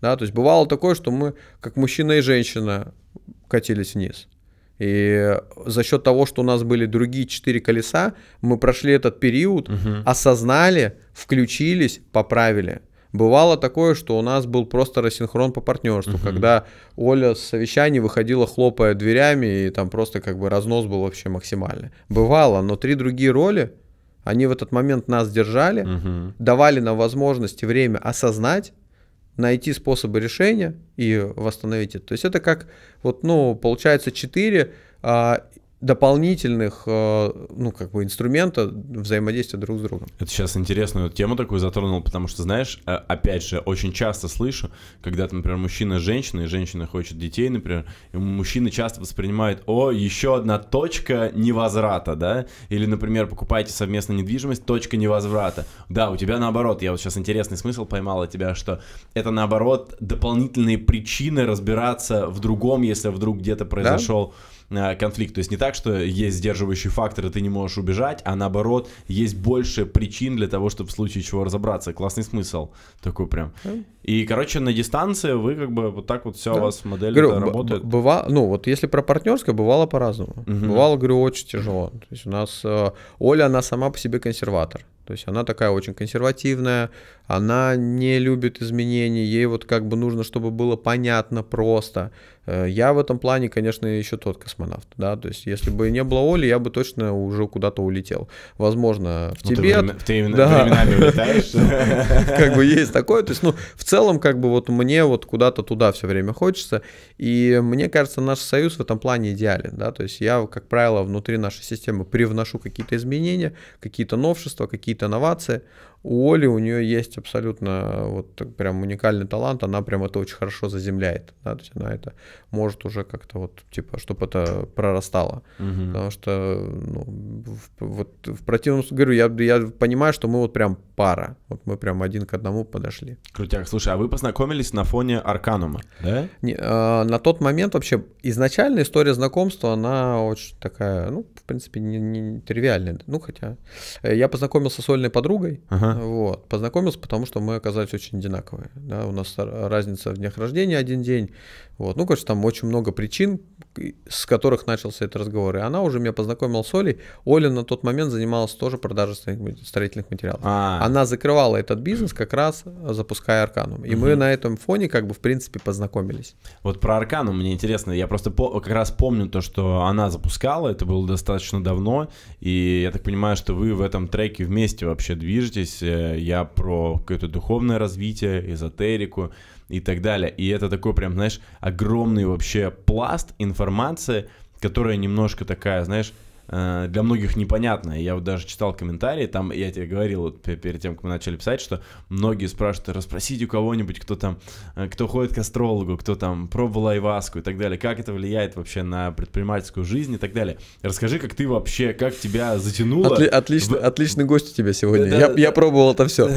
Да, то есть бывало такое, что мы, как мужчина и женщина, катились вниз. И за счет того, что у нас были другие четыре колеса, мы прошли этот период, угу. осознали, включились, поправили. Бывало такое, что у нас был просто рассинхрон по партнерству, угу. когда Оля с совещаний выходила, хлопая дверями, и там просто как бы разнос был вообще максимальный. Бывало, но три другие роли, они в этот момент нас держали, угу. давали нам возможность и время осознать, найти способы решения и восстановить это. То есть это как, вот, ну, получается 4 а, дополнительных э, ну, как бы инструмента взаимодействия друг с другом. Это сейчас интересную тему такую затронул, потому что, знаешь, э, опять же, очень часто слышу, когда, например, мужчина женщина, и женщина хочет детей, например, и мужчина часто воспринимает, о, еще одна точка невозврата, да, или, например, покупаете совместно недвижимость, точка невозврата. Да, у тебя наоборот, я вот сейчас интересный смысл поймал от тебя, что это, наоборот, дополнительные причины разбираться в другом, если вдруг где-то произошел... Да? Э, конфликт. То есть не так, что есть сдерживающий фактор, и ты не можешь убежать, а наоборот, есть больше причин для того, чтобы в случае чего разобраться. Классный смысл такой прям. И, короче, на дистанции вы как бы вот так вот все да. у вас модель говорю, работает. Бывало, ну вот если про партнерское, бывало по-разному. Угу. Бывало, говорю, очень тяжело. То есть у нас э, Оля, она сама по себе консерватор. То есть она такая очень консервативная, она не любит изменений, ей вот как бы нужно, чтобы было понятно, просто. Э, я в этом плане, конечно, еще тот космонавт, да, то есть если бы не было Оли, я бы точно уже куда-то улетел. Возможно, в ну, Тибет. Ты, ты именно, да. временами улетаешь. Как бы есть такое, то есть, ну, в целом, как бы вот мне вот куда-то туда все время хочется, и мне кажется, наш союз в этом плане идеален, да, то есть я, как правило, внутри нашей системы привношу какие-то изменения, какие-то новшества, какие-то какие-то новации, у Оли у нее есть абсолютно э, вот прям уникальный талант, она прям это очень хорошо заземляет, да, то есть она это может уже как-то вот типа, чтобы это прорастало, угу. потому что ну, в, вот в противном говорю, я я понимаю, что мы вот прям пара, вот мы прям один к одному подошли. Крутяк, слушай, а вы познакомились на фоне Арканума, да? Не, э, на тот момент вообще изначально история знакомства она очень такая, ну в принципе не, не тривиальная, ну хотя э, я познакомился с Ольной подругой. Ага вот. Познакомился, потому что мы оказались очень одинаковые. Да? У нас разница в днях рождения один день. Вот. Ну, конечно, там очень много причин, с которых начался этот разговор. И она уже меня познакомила с Олей. Оля на тот момент занималась тоже продажей строительных материалов. А-а-а. Она закрывала этот бизнес как раз э, запуская Арканум. И угу. мы на этом фоне как бы в принципе познакомились. Вот про Арканум мне интересно. Я просто по- как раз помню то, что она запускала. Это было достаточно давно. И я так понимаю, что вы в этом треке вместе вообще движетесь. Э, я про какое-то духовное развитие, эзотерику и так далее. И это такой прям, знаешь, огромный вообще пласт информации, которая немножко такая, знаешь, Э, для многих непонятно. Я вот даже читал комментарии, там я тебе говорил вот, перед тем, как мы начали писать, что многие спрашивают, расспросите у кого-нибудь, кто там, э, кто ходит к астрологу, кто там пробовал айваску и так далее, как это влияет вообще на предпринимательскую жизнь и так далее. Расскажи, как ты вообще, как тебя затянуло. Отли- отлично, в... отличный гость у тебя сегодня. Да, я, да, я пробовал это все.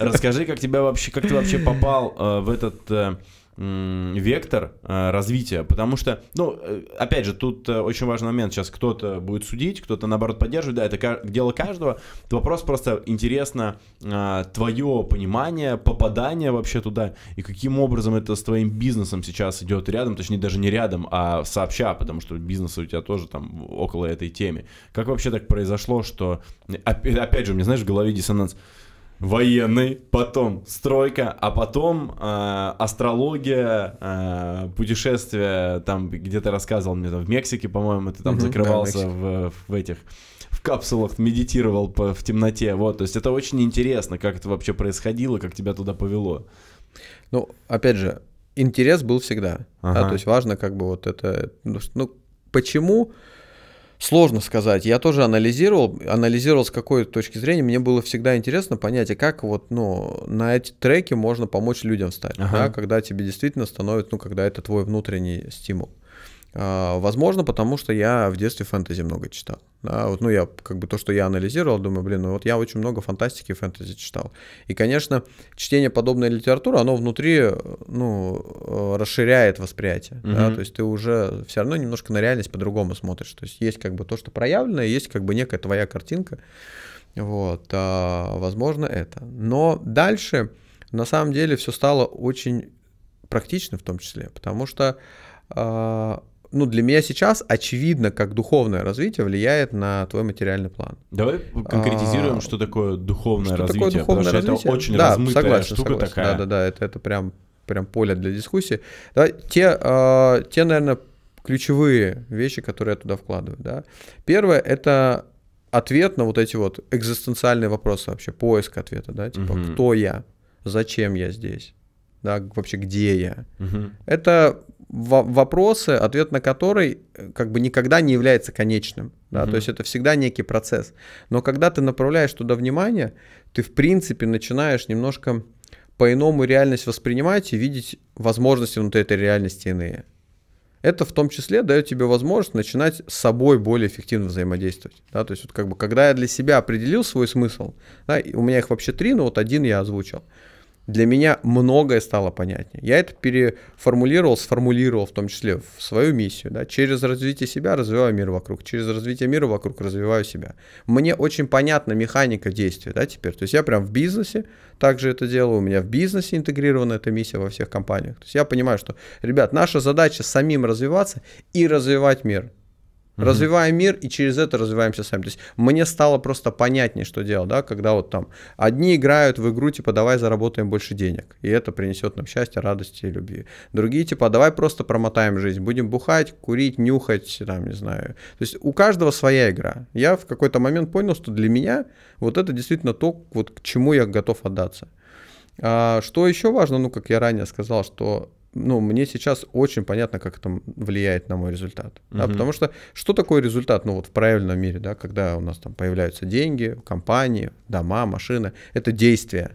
Расскажи, как тебя вообще, как ты вообще попал э, в этот э, вектор э, развития, потому что, ну, э, опять же, тут э, очень важный момент, сейчас кто-то будет судить, кто-то, наоборот, поддерживает, да, это дело каждого, это вопрос просто интересно твое понимание, попадание вообще туда, и каким образом это с твоим бизнесом сейчас идет рядом, точнее, даже не рядом, а сообща, потому что бизнес у тебя тоже там около этой темы. Как вообще так произошло, что, опять же, у меня, знаешь, в голове диссонанс – военный, потом стройка, а потом э, астрология, э, путешествие, там где-то рассказывал мне, там в Мексике, по-моему, ты там mm закрывался да, в, в этих в капсулах, медитировал по, в темноте, вот, то есть это очень интересно, как это вообще происходило, как тебя туда повело. Ну, опять же, интерес был всегда, а, ага. да, то есть важно как бы вот это, ну, ну почему... Сложно сказать. Я тоже анализировал, анализировал с какой точки зрения. Мне было всегда интересно понять, а как вот, ну, на эти треки можно помочь людям встать, ага. да, когда тебе действительно становится, ну, когда это твой внутренний стимул. А, возможно, потому что я в детстве фэнтези много читал. Да, вот, ну, я как бы то, что я анализировал, думаю, блин, ну вот я очень много фантастики и фэнтези читал. И, конечно, чтение подобной литературы, оно внутри, э, ну, э, расширяет восприятие. Mm-hmm. Да, то есть ты уже все равно немножко на реальность по-другому смотришь. То есть есть как бы то, что проявлено, есть как бы некая твоя картинка. Вот, а, возможно, это. Но дальше, на самом деле, все стало очень практично в том числе, потому что а, ну, для меня сейчас очевидно, как духовное развитие влияет на твой материальный план. Давай а, конкретизируем, а, что такое духовное что развитие, такое духовное потому развитие? что это очень да, размытая согласен, штука согласен. такая. Да-да-да, это, это прям, прям поле для дискуссии. Да, те, э, те, наверное, ключевые вещи, которые я туда вкладываю. Да. Первое — это ответ на вот эти вот экзистенциальные вопросы вообще, поиск ответа, да, типа угу. «кто я?», «зачем я здесь?», да, вообще «где я?». Угу. Это вопросы, ответ на который э, как бы никогда не является конечным. Да? Угу. То есть это всегда некий процесс. Но когда ты направляешь туда внимание, ты в принципе начинаешь немножко по-иному реальность воспринимать и видеть возможности внутри этой реальности иные. Это в том числе дает тебе возможность начинать с собой более эффективно взаимодействовать. Да? То есть вот как бы, когда я для себя определил свой смысл, да, у меня их вообще три, но вот один я озвучил – для меня многое стало понятнее. Я это переформулировал, сформулировал в том числе в свою миссию. Да? Через развитие себя развиваю мир вокруг, через развитие мира вокруг развиваю себя. Мне очень понятна механика действия да, теперь. То есть я прям в бизнесе также это делаю, у меня в бизнесе интегрирована эта миссия во всех компаниях. То есть я понимаю, что, ребят, наша задача самим развиваться и развивать мир. Угу. Развиваем мир и через это развиваемся сами. То есть мне стало просто понятнее, что делать, да, когда вот там одни играют в игру, типа, давай заработаем больше денег, и это принесет нам счастье, радости и любви. Другие, типа, давай просто промотаем жизнь, будем бухать, курить, нюхать, там, не знаю. То есть у каждого своя игра. Я в какой-то момент понял, что для меня вот это действительно то, вот к чему я готов отдаться. А, что еще важно, ну, как я ранее сказал, что ну, мне сейчас очень понятно, как это влияет на мой результат. Угу. Да, потому что что такое результат, ну, вот в правильном мире, да, когда у нас там появляются деньги, компании, дома, машины, это действия.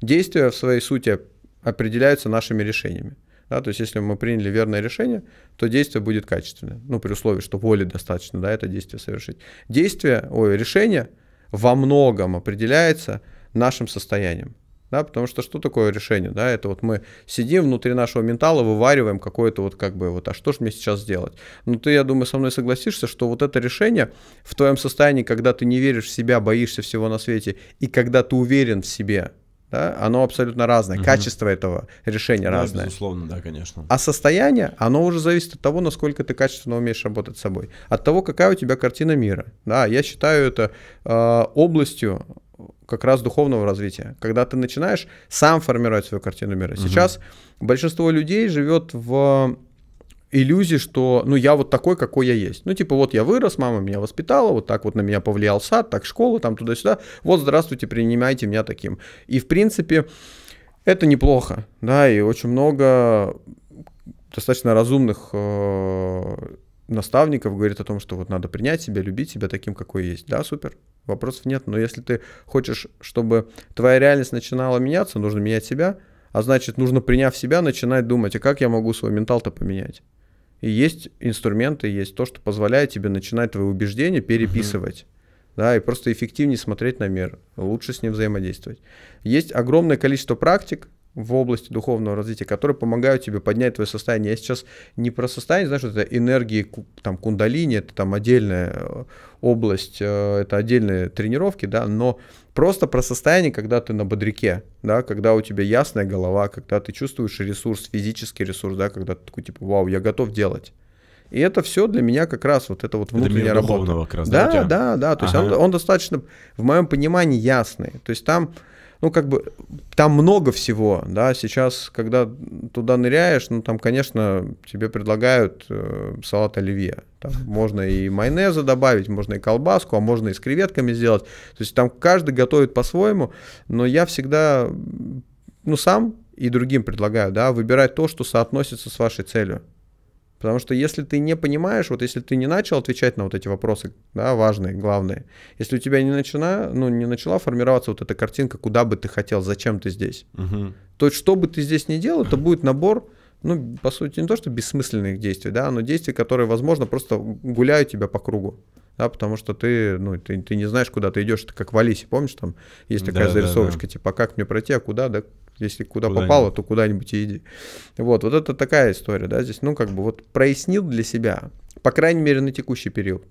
Действия в своей сути определяются нашими решениями. Да, то есть, если мы приняли верное решение, то действие будет качественное. Ну, при условии, что воли достаточно, да, это действие совершить. Действие, ой, решение во многом определяется нашим состоянием да, потому что что такое решение, да, это вот мы сидим внутри нашего ментала, вывариваем какое-то вот как бы вот, а что же мне сейчас делать? Ну, ты, я думаю, со мной согласишься, что вот это решение в твоем состоянии, когда ты не веришь в себя, боишься всего на свете, и когда ты уверен в себе, да, оно абсолютно разное, угу. качество этого решения да, разное. Безусловно, да, конечно. А состояние, оно уже зависит от того, насколько ты качественно умеешь работать с собой, от того, какая у тебя картина мира. Да, я считаю это э, областью как раз духовного развития, когда ты начинаешь сам формировать свою картину мира. Угу. Сейчас большинство людей живет в иллюзии, что ну я вот такой, какой я есть. Ну типа вот я вырос, мама меня воспитала, вот так вот на меня повлиял сад, так школа, там туда-сюда. Вот здравствуйте, принимайте меня таким. И в принципе это неплохо, да, и очень много достаточно разумных э, наставников говорит о том, что вот надо принять себя, любить себя таким, какой есть. Да, супер, вопросов нет. Но если ты хочешь, чтобы твоя реальность начинала меняться, нужно менять себя, а значит, нужно, приняв себя, начинать думать, а как я могу свой ментал-то поменять? И есть инструменты, есть то, что позволяет тебе начинать твои убеждения переписывать. uh да, и просто эффективнее смотреть на мир, лучше с ним взаимодействовать. Есть огромное количество практик, в области духовного развития, которые помогают тебе поднять твое состояние. Я сейчас не про состояние, знаешь, это энергии, там, кундалини, это там отдельная э, область, э, это отдельные тренировки, да, но просто про состояние, когда ты на бодряке, да, когда у тебя ясная голова, когда ты чувствуешь ресурс, физический ресурс, да, когда ты такой, типа, вау, я готов делать. И это все для меня как раз вот это вот внутренняя это работа. Как раз, да, да, да, да. То ага. есть он, он достаточно, в моем понимании, ясный. То есть там ну, как бы, там много всего, да, сейчас, когда туда ныряешь, ну, там, конечно, тебе предлагают э, салат оливье, там можно и майонеза добавить, можно и колбаску, а можно и с креветками сделать, то есть там каждый готовит по-своему, но я всегда, ну, сам и другим предлагаю, да, выбирать то, что соотносится с вашей целью, Потому что если ты не понимаешь, вот если ты не начал отвечать на вот эти вопросы, да, важные, главные, если у тебя не начала, ну, не начала формироваться вот эта картинка, куда бы ты хотел, зачем ты здесь, угу. то что бы ты здесь ни делал, это будет набор, ну, по сути, не то что бессмысленных действий, да, но действий, которые, возможно, просто гуляют тебя по кругу. Да, потому что ты, ну, ты, ты не знаешь, куда ты идешь, ты как в Алисе, помнишь, там есть такая да, зарисовочка, да, да. типа, а как мне пройти, а куда, да, если куда, куда попало, то куда-нибудь иди. Вот, вот это такая история, да, здесь, ну, как бы вот прояснил для себя, по крайней мере, на текущий период.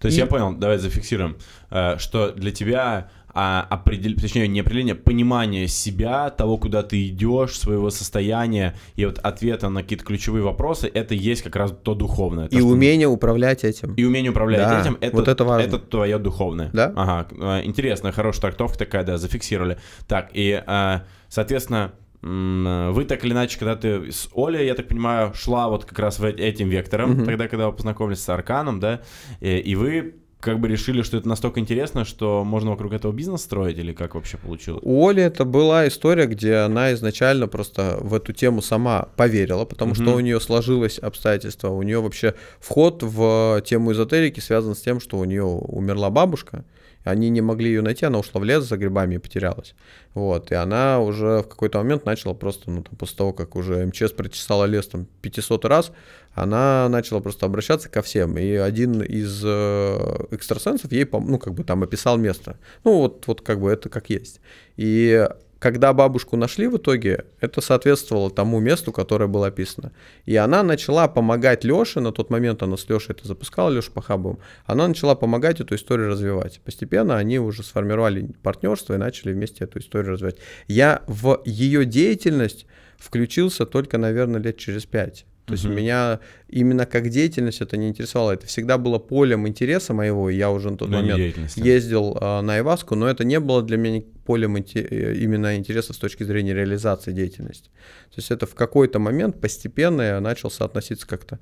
То есть и... я понял, давай зафиксируем, э, что для тебя а, определение, точнее, не определение, понимание себя, того, куда ты идешь, своего состояния и вот ответа на какие-то ключевые вопросы, это есть как раз то духовное. То, и что... умение управлять этим. И умение управлять да, этим, это, вот это, важно. это твое духовное. Да? Ага, э, интересная, хорошая трактовка такая, да, зафиксировали. Так, и... А Соответственно, вы так или иначе, когда ты с Олей, я так понимаю, шла вот как раз в этим вектором, mm-hmm. тогда, когда вы познакомились с Арканом, да, и, и вы как бы решили, что это настолько интересно, что можно вокруг этого бизнес строить, или как вообще получилось? У Оли это была история, где она изначально просто в эту тему сама поверила, потому угу. что у нее сложилось обстоятельство. У нее вообще вход в тему эзотерики связан с тем, что у нее умерла бабушка. Они не могли ее найти, она ушла в лес за грибами и потерялась. Вот, и она уже в какой-то момент начала просто, ну, там, после того, как уже МЧС прочесала лес там 500 раз, она начала просто обращаться ко всем. И один из э, экстрасенсов ей, ну, как бы там описал место. Ну, вот, вот как бы это как есть. И когда бабушку нашли в итоге, это соответствовало тому месту, которое было описано. И она начала помогать Леше. на тот момент она с Лешей это запускала, Лёша Пахабовым, она начала помогать эту историю развивать. Постепенно они уже сформировали партнерство и начали вместе эту историю развивать. Я в ее деятельность включился только, наверное, лет через пять. То есть угу. меня именно как деятельность это не интересовало. Это всегда было полем интереса моего. Я уже на тот но ну, момент ездил э, на Айваску, но это не было для меня полем э, именно интереса с точки зрения реализации деятельности. То есть это в какой-то момент постепенно я начал соотноситься как-то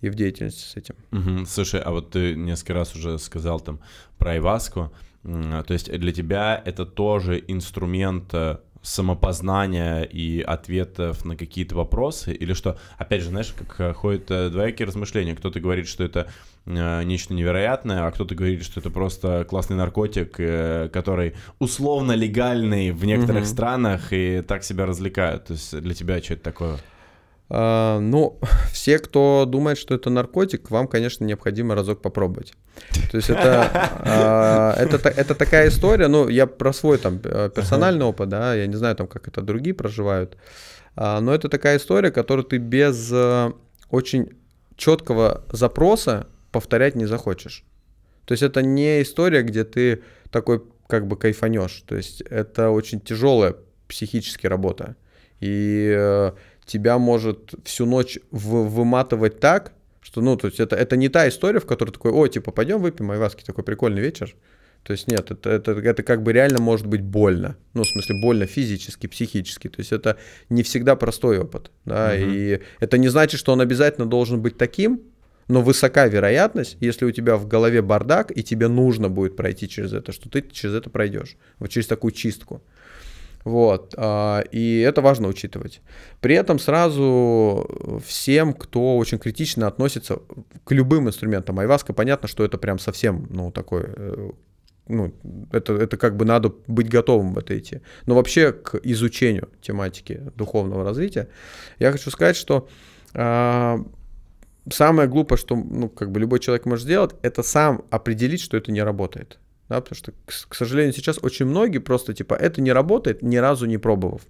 и в деятельности с этим. Угу. Слушай, а вот ты несколько раз уже сказал там про Айваску. То есть для тебя это тоже инструмент э, самопознания и ответов на какие-то вопросы, или что, опять же, знаешь, как э, ходят э, двоякие размышления, кто-то говорит, что это э, нечто невероятное, а кто-то говорит, что это просто классный наркотик, который условно легальный в некоторых угу. странах, и так себя развлекают. То есть для тебя что это такое? А, ну, все, кто думает, что это наркотик, вам, конечно, необходимо разок попробовать. То есть это, а, это, это такая история, ну, я про свой там э, персональный опыт, да, я не знаю там, как это другие проживают, а, но это такая история, которую ты без э, очень четкого запроса повторять не захочешь. То есть это не история, где ты такой как бы кайфанешь. То есть это очень тяжелая психическая работа. И э, тебя может всю ночь в- выматывать так, что, ну, то есть это, это не та история, в которой такой, о, типа, пойдем выпьем айваски, такой прикольный вечер. То есть нет, это, это, это как бы реально может быть больно. Ну, в смысле, больно физически, психически. То есть это не всегда простой опыт. Да? Угу. И это не значит, что он обязательно должен быть таким, но высока вероятность, если у тебя в голове бардак, и тебе нужно будет пройти через это, что ты через это пройдешь. Вот через такую чистку. Вот, а, и это важно учитывать. При этом сразу всем, кто очень критично относится к любым инструментам айваска, понятно, что это прям совсем, ну, такой э, ну, это, это как бы надо быть готовым в это идти. Но вообще к изучению тематики духовного развития, я хочу сказать, что а, самое глупое, что ну, как бы любой человек может сделать, это сам определить, что это не работает. Да, потому что, к сожалению, сейчас очень многие просто типа это не работает, ни разу не пробовав.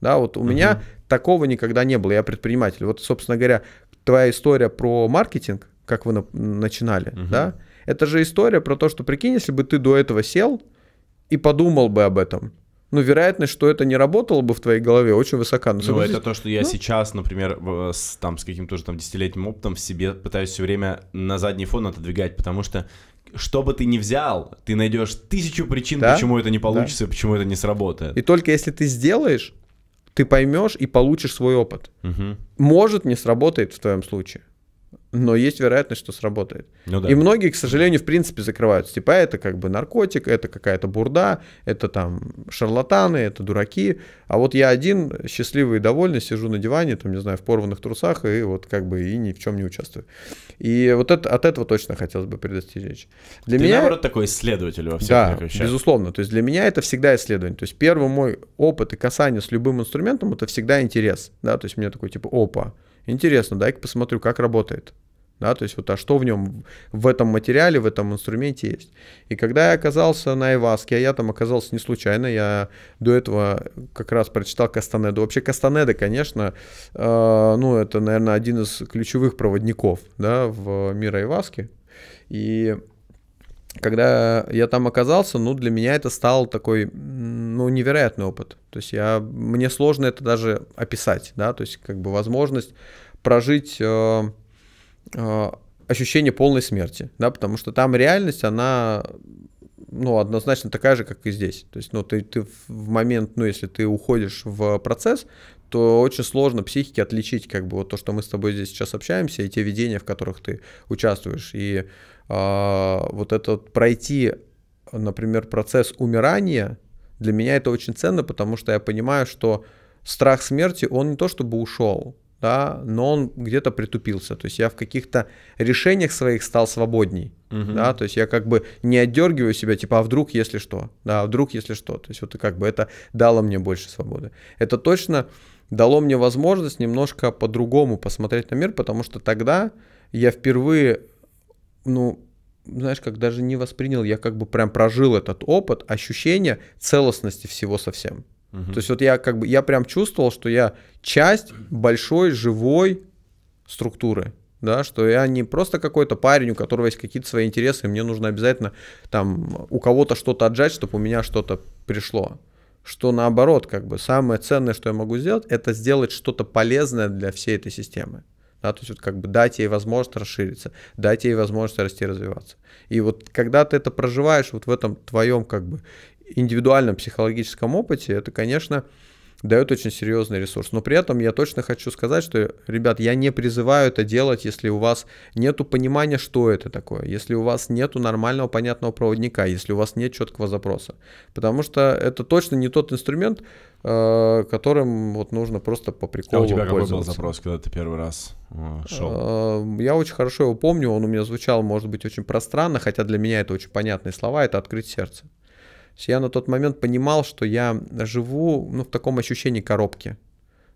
Да, вот у угу. меня такого никогда не было. Я предприниматель. Вот, собственно говоря, твоя история про маркетинг, как вы на- начинали, угу. да, это же история про то, что прикинь, если бы ты до этого сел и подумал бы об этом, ну, вероятность, что это не работало бы в твоей голове, очень высока. ну, ну согласись... это то, что я ну? сейчас, например, с, там, с каким-то уже там десятилетним опытом в себе пытаюсь все время на задний фон отодвигать, потому что что бы ты ни взял, ты найдешь тысячу причин, да? почему это не получится, да. почему это не сработает. И только если ты сделаешь, ты поймешь и получишь свой опыт. Угу. Может, не сработает в твоем случае но есть вероятность, что сработает. Ну, да. И многие, к сожалению, в принципе закрываются. Типа «А, это как бы наркотик, это какая-то бурда, это там шарлатаны, это дураки. А вот я один, счастливый и довольный, сижу на диване, там, не знаю, в порванных трусах и вот как бы и ни в чем не участвую. И вот это, от этого точно хотелось бы предостеречь. Для Ты, меня... наоборот, такой исследователь во всех Да, вещах. безусловно. То есть для меня это всегда исследование. То есть первый мой опыт и касание с любым инструментом — это всегда интерес. Да? То есть у меня такой типа «опа». Интересно, дай-ка посмотрю, как работает. Да, то есть вот, а что в нем, в этом материале, в этом инструменте есть. И когда я оказался на Айваске, а я там оказался не случайно, я до этого как раз прочитал Кастанеду. Вообще Кастанеда, конечно, э, ну это, наверное, один из ключевых проводников да, в мир Айваски. И когда я там оказался, ну, для меня это стал такой, ну, невероятный опыт. То есть я, мне сложно это даже описать, да, то есть как бы возможность прожить э, э, ощущение полной смерти, да, потому что там реальность, она, ну, однозначно такая же, как и здесь. То есть, ну, ты, ты в момент, ну, если ты уходишь в процесс, то очень сложно психике отличить, как бы, вот то, что мы с тобой здесь сейчас общаемся, и те видения, в которых ты участвуешь, и а, вот этот пройти, например, процесс умирания, для меня это очень ценно, потому что я понимаю, что страх смерти, он не то чтобы ушел, да, но он где-то притупился. То есть я в каких-то решениях своих стал свободней, угу. да, то есть я как бы не отдергиваю себя, типа, а вдруг, если что, да, а вдруг, если что. То есть вот как бы это дало мне больше свободы. Это точно дало мне возможность немножко по-другому посмотреть на мир, потому что тогда я впервые ну, знаешь, как даже не воспринял, я как бы прям прожил этот опыт, ощущение целостности всего совсем. Угу. То есть вот я как бы, я прям чувствовал, что я часть большой живой структуры, да, что я не просто какой-то парень, у которого есть какие-то свои интересы, и мне нужно обязательно там у кого-то что-то отжать, чтобы у меня что-то пришло. Что наоборот, как бы самое ценное, что я могу сделать, это сделать что-то полезное для всей этой системы да, то есть вот как бы дать ей возможность расшириться, дать ей возможность расти и развиваться. И вот когда ты это проживаешь вот в этом твоем как бы индивидуальном психологическом опыте, это, конечно, дает очень серьезный ресурс. Но при этом я точно хочу сказать, что, ребят, я не призываю это делать, если у вас нет понимания, что это такое, если у вас нет нормального, понятного проводника, если у вас нет четкого запроса. Потому что это точно не тот инструмент, э, которым вот нужно просто по приколу А у тебя какой был запрос, когда ты первый раз э, шел? Э, я очень хорошо его помню, он у меня звучал, может быть, очень пространно, хотя для меня это очень понятные слова, это «открыть сердце» я на тот момент понимал, что я живу ну, в таком ощущении коробки.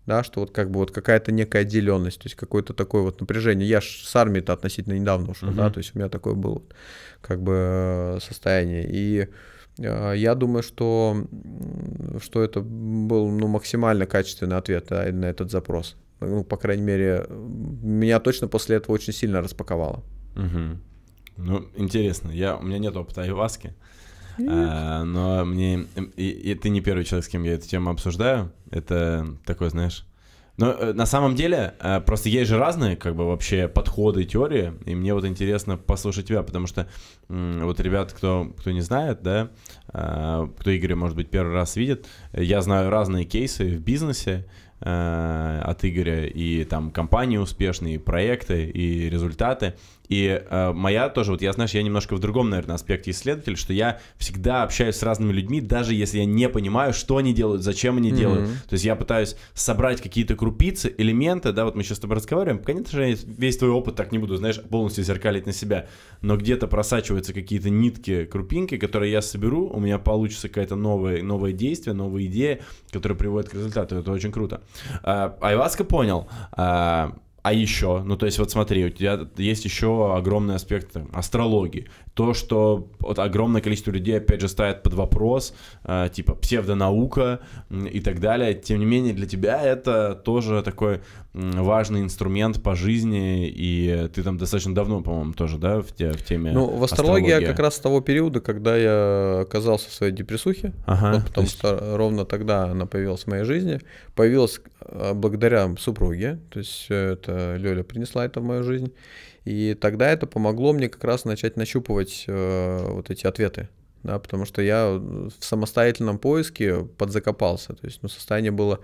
Да, что вот как бы вот какая-то некая отделенность, то есть какое-то такое вот напряжение. Я ж с армии-то относительно недавно ушел, uh-huh. да, то есть у меня такое было как бы э, состояние. И э, я думаю, что, что это был ну, максимально качественный ответ да, на этот запрос. Ну, по крайней мере, меня точно после этого очень сильно распаковало. Угу. Ну, интересно. Я, у меня нет опыта айваски. А, но мне... И, и ты не первый человек, с кем я эту тему обсуждаю. Это такой, знаешь... Но ну, э, на самом деле, а, просто есть же разные, как бы, вообще подходы и теории, и мне вот интересно послушать тебя, потому что вот ребят, кто, кто не знает, да, а, кто Игоря, может быть, первый раз видит, я знаю разные кейсы в бизнесе а, от Игоря, и там компании успешные, и проекты, и результаты, и э, моя тоже, вот я, знаешь, я немножко в другом, наверное, аспекте исследователь, что я всегда общаюсь с разными людьми, даже если я не понимаю, что они делают, зачем они mm-hmm. делают. То есть я пытаюсь собрать какие-то крупицы, элементы, да, вот мы сейчас с тобой разговариваем, конечно же, весь твой опыт так не буду, знаешь, полностью зеркалить на себя, но где-то просачиваются какие-то нитки, крупинки, которые я соберу, у меня получится какое-то новое, новое действие, новая идея, которая приводит к результату, это очень круто. Э, а, Айваска понял, э, а еще, ну то есть вот смотри, у тебя есть еще огромный аспект астрологии. То, что вот, огромное количество людей опять же ставит под вопрос, э, типа псевдонаука и так далее. Тем не менее, для тебя это тоже такой важный инструмент по жизни, и ты там достаточно давно, по-моему, тоже, да, в, те, в теме Ну, в астрологии я как раз с того периода, когда я оказался в своей депрессухе, ага, вот, потому есть... что ровно тогда она появилась в моей жизни. Появилась Э, благодаря супруге, то есть э, это Лёля принесла это в мою жизнь, и тогда это помогло мне как раз начать нащупывать э, вот эти ответы, да, потому что я э, в самостоятельном поиске подзакопался, то есть ну, состояние было,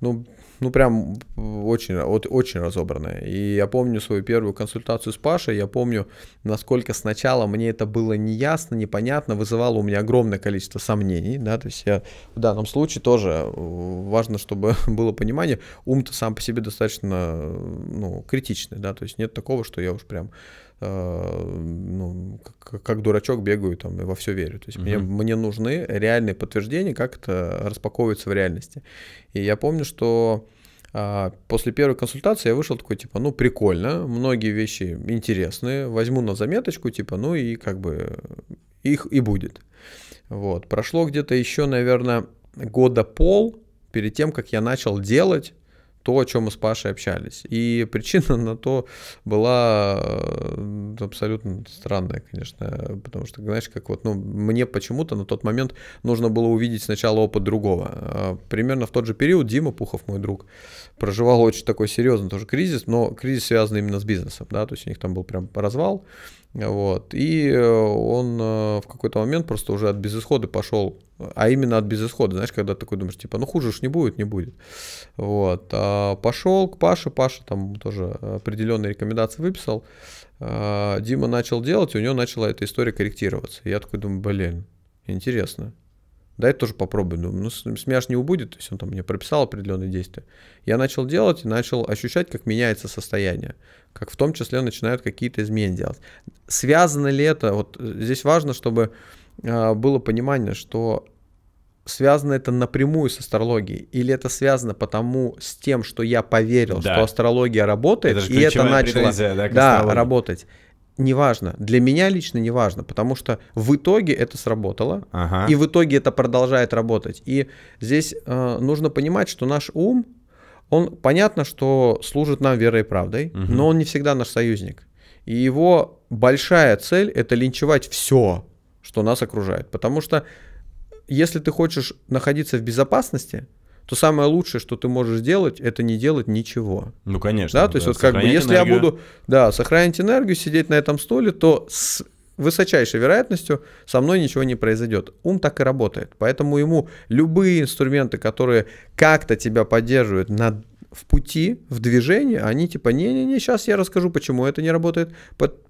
ну, ну прям очень, вот, очень разобранная. И я помню свою первую консультацию с Пашей, я помню, насколько сначала мне это было неясно, непонятно, вызывало у меня огромное количество сомнений, да, то есть я в данном случае тоже э, важно, чтобы было понимание, ум-то сам по себе достаточно, э, ну, критичный, да, то есть нет такого, что я уж прям Э, ну, как, как дурачок бегаю там и во все верю. То есть угу. мне, мне нужны реальные подтверждения, как это распаковывается в реальности. И я помню, что а, После первой консультации я вышел такой, типа, ну, прикольно, многие вещи интересные, возьму на заметочку, типа, ну и как бы их и будет. Вот. Прошло где-то еще, наверное, года пол перед тем, как я начал делать то, о чем мы с Пашей общались. И причина на то была э, абсолютно странная, конечно, потому что, знаешь, как вот, ну, мне почему-то на тот момент нужно было увидеть сначала опыт другого. Э, примерно в тот же период Дима Пухов, мой друг, проживал очень такой серьезный тоже кризис, но кризис связан именно с бизнесом, да, то есть у них там был прям развал, вот, и э, он э, в какой-то момент просто уже от безысхода пошел, а именно от безысхода, знаешь, когда такой думаешь, типа, ну хуже уж не будет, не будет, вот, а пошел к Паше, Паша там тоже определенные рекомендации выписал, э, Дима начал делать, и у него начала эта история корректироваться, я такой думаю, блин, интересно, да, я тоже попробую. Думаю, ну, ну, с меня же не убудет, то есть он там мне прописал определенные действия. Я начал делать и начал ощущать, как меняется состояние, как в том числе начинают какие-то изменения делать. Связано ли это, вот э, здесь важно, чтобы э, было понимание, что связано это напрямую с астрологией, или это связано потому с тем, что я поверил, да. что астрология работает, это и это начало да, да, работать. Неважно. Для меня лично неважно, потому что в итоге это сработало, ага. и в итоге это продолжает работать. И здесь э, нужно понимать, что наш ум, он понятно, что служит нам верой и правдой, угу. но он не всегда наш союзник. И его большая цель это линчевать все, что нас окружает. Потому что если ты хочешь находиться в безопасности, то самое лучшее, что ты можешь сделать, это не делать ничего. Ну, конечно. Да, ну то да, есть да, вот как бы, если энергию. я буду, да, сохранить энергию, сидеть на этом столе, то с высочайшей вероятностью со мной ничего не произойдет. Ум так и работает. Поэтому ему любые инструменты, которые как-то тебя поддерживают на в пути, в движении, они типа, не-не-не, сейчас я расскажу, почему это не работает,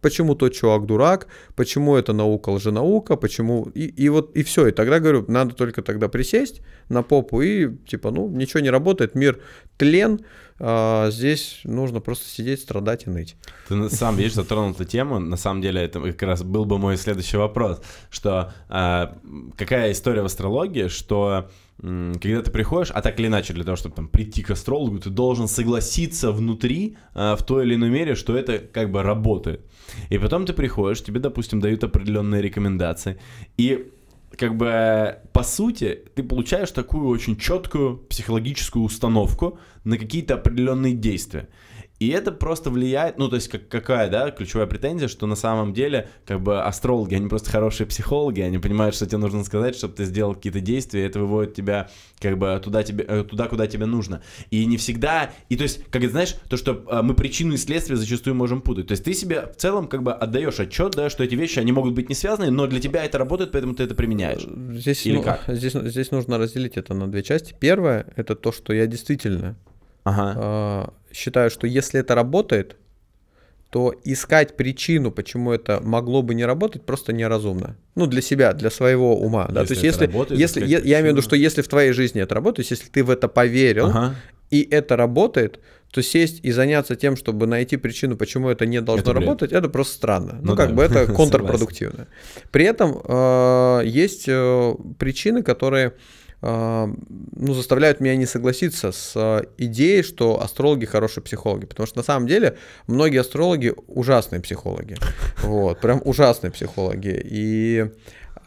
почему тот чувак дурак, почему это наука лженаука, почему... И, и вот, и все, и тогда говорю, надо только тогда присесть на попу и типа, ну, ничего не работает, мир тлен, а здесь нужно просто сидеть, страдать и ныть. Ты сам, видишь, затронул эту тему. На самом деле, это как раз был бы мой следующий вопрос, что а, какая история в астрологии, что когда ты приходишь, а так или иначе, для того, чтобы там прийти к астрологу, ты должен согласиться внутри э, в той или иной мере, что это как бы работает. И потом ты приходишь, тебе, допустим, дают определенные рекомендации, и как бы по сути ты получаешь такую очень четкую психологическую установку на какие-то определенные действия. И это просто влияет, ну, то есть как, какая, да, ключевая претензия, что на самом деле, как бы, астрологи, они просто хорошие психологи, они понимают, что тебе нужно сказать, чтобы ты сделал какие-то действия, и это выводит тебя, как бы, туда, тебе, э, туда, куда тебе нужно. И не всегда, и то есть, как знаешь, то, что а, мы причину и следствие зачастую можем путать. То есть ты себе в целом, как бы, отдаешь отчет, да, что эти вещи, они могут быть не связаны, но для тебя это работает, поэтому ты это применяешь. Здесь, Или ну, как? Здесь, здесь нужно разделить это на две части. Первое, это то, что я действительно ага. А, считаю, что если это работает, то искать причину, почему это могло бы не работать, просто неразумно. Ну, для себя, для своего ума. Да? Если то есть, если, работает, если я, причину. имею в виду, что если в твоей жизни это работает, если ты в это поверил, ага. и это работает, то сесть и заняться тем, чтобы найти причину, почему это не должно это работать, это просто странно. Ну, ну как да. бы это контрпродуктивно. При этом э, есть э, причины, которые а, ну, заставляют меня не согласиться с а, идеей, что астрологи хорошие психологи. Потому что на самом деле многие астрологи ужасные психологи. Вот, прям ужасные психологи. И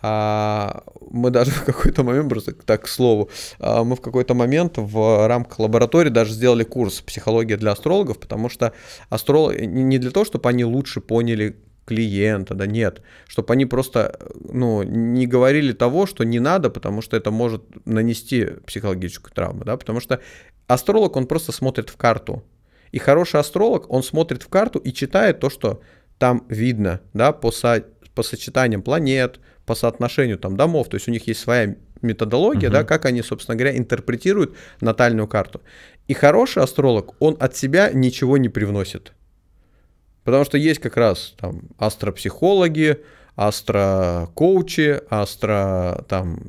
а, мы даже в какой-то момент, просто так к слову, а, мы в какой-то момент в рамках лаборатории даже сделали курс «Психология для астрологов», потому что астрологи не для того, чтобы они лучше поняли клиента, да нет, чтобы они просто, ну, не говорили того, что не надо, потому что это может нанести психологическую травму, да, потому что астролог, он просто смотрит в карту, и хороший астролог, он смотрит в карту и читает то, что там видно, да, по, со, по сочетаниям планет, по соотношению там домов, то есть у них есть своя методология, угу. да, как они, собственно говоря, интерпретируют натальную карту. И хороший астролог, он от себя ничего не привносит. Потому что есть как раз там астропсихологи, астрокоучи, астро там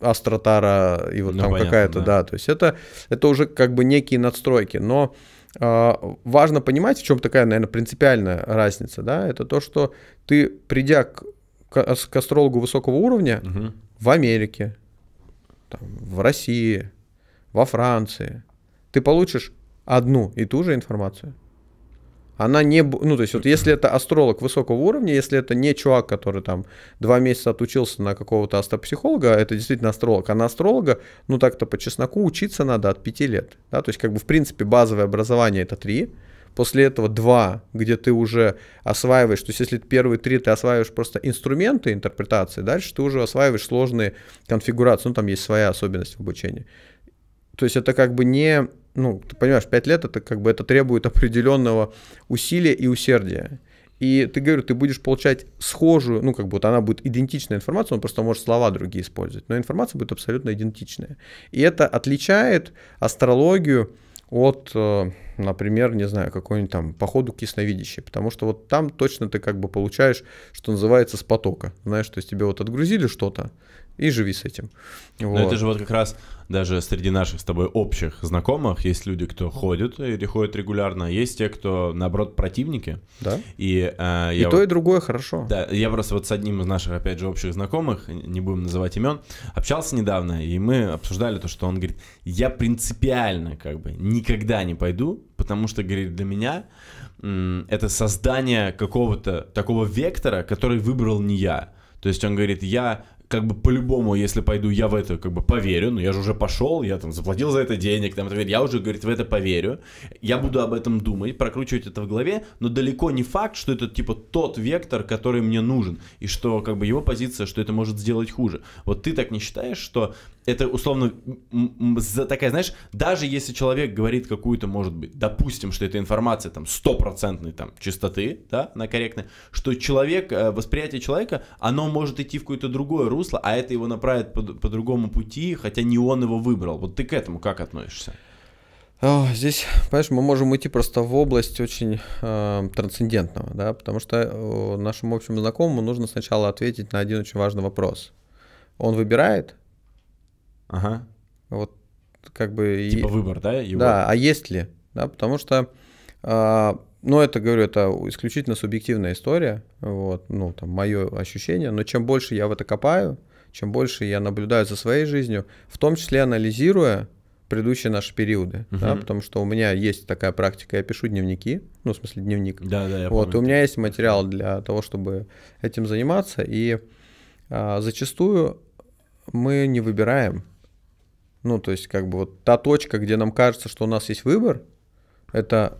астротара и вот ну, там какая-то, да. да, то есть это, это уже как бы некие надстройки, но э, важно понимать, в чем такая, наверное, принципиальная разница, да, это то, что ты, придя к, к, к астрологу высокого уровня угу. в Америке, там, в России, во Франции, ты получишь одну и ту же информацию она не... Ну, то есть вот если это астролог высокого уровня, если это не чувак, который там два месяца отучился на какого-то астропсихолога, а это действительно астролог. А на астролога, ну, так-то по чесноку учиться надо от пяти лет. Да? То есть как бы в принципе базовое образование это три. После этого два, где ты уже осваиваешь, то есть если первые три ты осваиваешь просто инструменты интерпретации, дальше ты уже осваиваешь сложные конфигурации, ну там есть своя особенность в обучении. То есть это как бы не ну, ты понимаешь, 5 лет это как бы это требует определенного усилия и усердия. И ты, говорю, ты будешь получать схожую, ну, как будто она будет идентичная информация, он просто может слова другие использовать, но информация будет абсолютно идентичная. И это отличает астрологию от, э, например, не знаю, какой-нибудь там походу к потому что вот там точно ты как бы получаешь, что называется, с потока, знаешь, то есть тебе вот отгрузили что-то, и живи с этим. Ну, вот. Но это же вот как раз даже среди наших с тобой общих знакомых есть люди, кто ходит или ходит регулярно, а есть те, кто наоборот противники. Да. И, э, я и то и другое хорошо. Да, я просто вот с одним из наших опять же общих знакомых, не будем называть имен, общался недавно и мы обсуждали то, что он говорит, я принципиально как бы никогда не пойду, потому что говорит для меня это создание какого-то такого вектора, который выбрал не я. То есть он говорит, я как бы по-любому, если пойду, я в это как бы поверю, но я же уже пошел, я там заплатил за это денег, там, я уже, говорит, в это поверю, я буду об этом думать, прокручивать это в голове, но далеко не факт, что это типа тот вектор, который мне нужен, и что как бы его позиция, что это может сделать хуже. Вот ты так не считаешь, что это условно такая, знаешь, даже если человек говорит какую-то, может быть, допустим, что эта информация там стопроцентной там чистоты, да, она корректная, что человек, э, восприятие человека, оно может идти в какое-то другое русло, русло, а это его направит по, по другому пути, хотя не он его выбрал. Вот ты к этому как относишься? А, здесь, понимаешь, мы можем уйти просто в область очень э, трансцендентного, да, потому что э, нашему общему знакомому нужно сначала ответить на один очень важный вопрос. Он выбирает? Ага. Вот как бы... Типа и... выбор, да? Его? Да, а есть ли? Да, потому что а, ну, это, говорю, это исключительно субъективная история, вот, ну, там, мое ощущение, но чем больше я в это копаю, чем больше я наблюдаю за своей жизнью, в том числе анализируя предыдущие наши периоды, угу. да, потому что у меня есть такая практика, я пишу дневники, ну, в смысле дневник. Да, да, я Вот, помню. и у меня есть материал для того, чтобы этим заниматься, и а, зачастую мы не выбираем, ну, то есть, как бы вот та точка, где нам кажется, что у нас есть выбор, это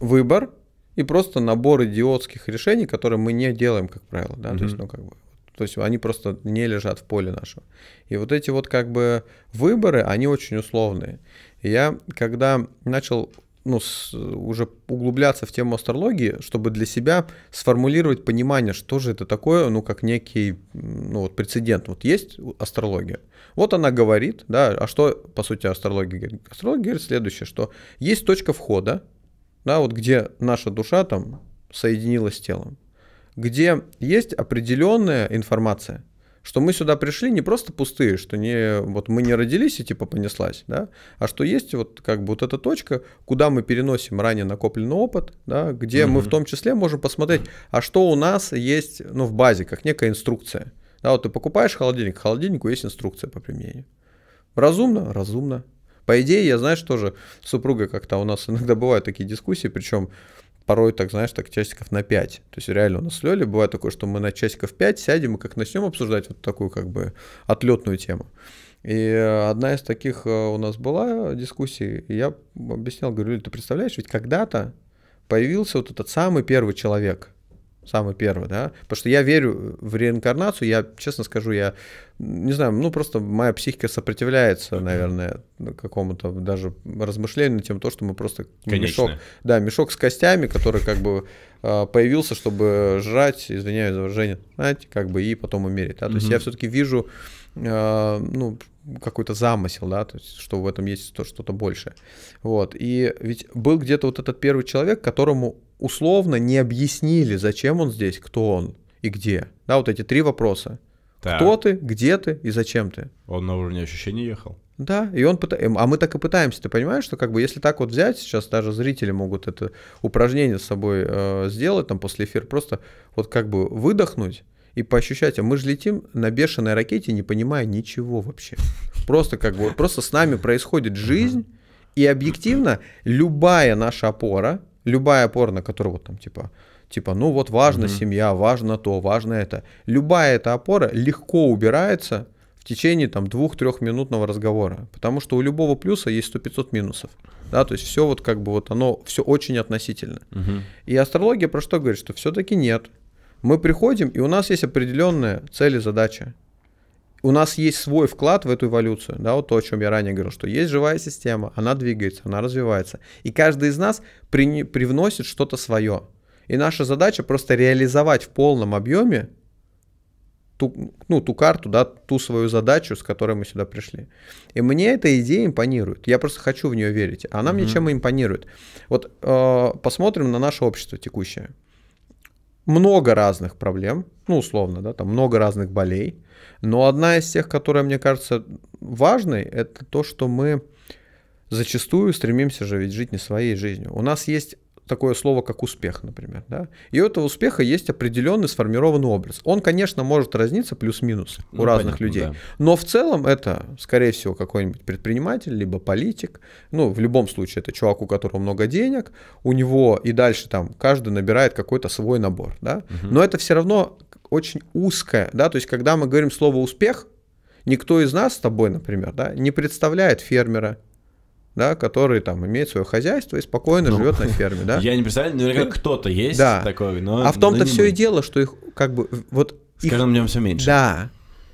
выбор, и просто набор идиотских решений, которые мы не делаем, как правило, да, mm-hmm. то есть, ну, как бы, то есть они просто не лежат в поле нашего. И вот эти вот как бы выборы, они очень условные. я, когда начал ну, с, уже углубляться в тему астрологии, чтобы для себя сформулировать понимание, что же это такое, ну, как некий ну, вот прецедент. Вот есть астрология. Вот она говорит, да, а что, по сути, астрология говорит? Астрология говорит следующее, что есть точка входа, да, вот где наша душа там соединилась с телом, где есть определенная информация, что мы сюда пришли не просто пустые, что не, вот мы не родились и типа понеслась, да, а что есть вот как бы вот эта точка, куда мы переносим ранее накопленный опыт, да, где mm-hmm. мы в том числе можем посмотреть, а что у нас есть, ну, в базе, как некая инструкция. Да, вот ты покупаешь холодильник, к холодильнику есть инструкция по применению. Разумно? Разумно. По идее, я, знаешь, тоже с супругой как-то а у нас иногда бывают такие дискуссии, причем порой, так знаешь, так часиков на 5. То есть реально у нас с Лёлей бывает такое, что мы на часиков 5 сядем и как начнем обсуждать вот такую как бы отлетную тему. И э, одна из таких э, у нас была дискуссий, и я объяснял, говорю, ты представляешь, ведь когда-то появился вот этот самый первый человек – Самый первый, да. Потому что я верю в реинкарнацию. Я, честно скажу, я не знаю, ну просто моя психика сопротивляется, наверное, какому-то даже размышлению тем, то, что мы просто Конечно. мешок, да, мешок с костями, который как бы а, появился, чтобы жрать, извиняюсь за выражение, знаете, как бы и потом умереть. Да? То есть я все-таки вижу, а, ну какой-то замысел, да, то есть что в этом есть то, что-то большее. Вот. И ведь был где-то вот этот первый человек, которому условно не объяснили, зачем он здесь, кто он и где. Да, вот эти три вопроса. Так. Кто ты, где ты и зачем ты? Он на уровне ощущений ехал. Да, и он пыта... Эм, а мы так и пытаемся, ты понимаешь, что как бы если так вот взять, сейчас даже зрители могут это упражнение с собой э, сделать там после эфира, просто вот как бы выдохнуть и поощущать, а мы же летим на бешеной ракете, не понимая ничего вообще. Просто как бы, просто с нами происходит жизнь, и объективно любая наша опора, Любая опора, на которую вот там типа, типа, ну вот важна mm семья, важно то, важно это. Любая эта опора легко убирается в течение там двух-трех минутного разговора, потому что у любого плюса есть сто 500 минусов, да, то есть все вот как бы вот оно все очень относительно. mm И астрология про что говорит, что все-таки нет. Мы приходим и у нас есть определенная цель и задача у нас есть свой вклад в эту эволюцию, да, вот то, о чем я ранее говорил, что есть живая система, она двигается, она развивается. И каждый из нас при, привносит что-то свое. И наша задача просто реализовать в полном объеме ту, ну, ту карту, да, ту свою задачу, с которой мы сюда пришли. И мне эта идея импонирует. Я просто хочу в нее верить. Она mm-hmm. мне чем импонирует. Вот э, посмотрим на наше общество текущее. Много разных проблем, ну, условно, да, там много разных болей но одна из тех, которая, мне кажется, важной, это то, что мы зачастую стремимся же ведь жить не своей жизнью. У нас есть такое слово, как успех, например. Да? И у этого успеха есть определенный сформированный образ. Он, конечно, может разниться плюс-минус у ну, разных понятно, людей. Да. Но в целом это, скорее всего, какой-нибудь предприниматель, либо политик. Ну, в любом случае, это чувак, у которого много денег. У него и дальше там каждый набирает какой-то свой набор. Да? Угу. Но это все равно очень узкое, да, то есть когда мы говорим слово «успех», никто из нас с тобой, например, да, не представляет фермера, да, который там имеет свое хозяйство и спокойно ну, живет на ферме, да. Я не представляю, наверняка э, кто-то есть да. такой, но. А в том-то все и дело, что их как бы вот. С в нем все меньше. Да.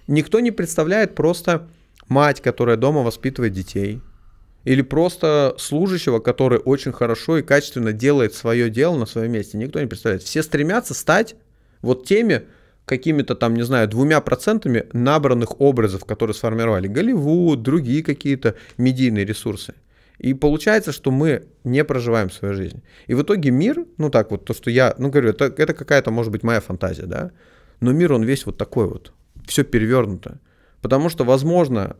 Никто не представляет просто мать, которая дома воспитывает детей, или просто служащего, который очень хорошо и качественно делает свое дело на своем месте. Никто не представляет. Все стремятся стать вот теми, какими-то там, не знаю, двумя процентами набранных образов, которые сформировали Голливуд, другие какие-то медийные ресурсы. И получается, что мы не проживаем свою жизнь. И в итоге мир, ну так вот, то, что я, ну говорю, это, это какая-то, может быть, моя фантазия, да, но мир, он весь вот такой вот, все перевернуто. Потому что, возможно,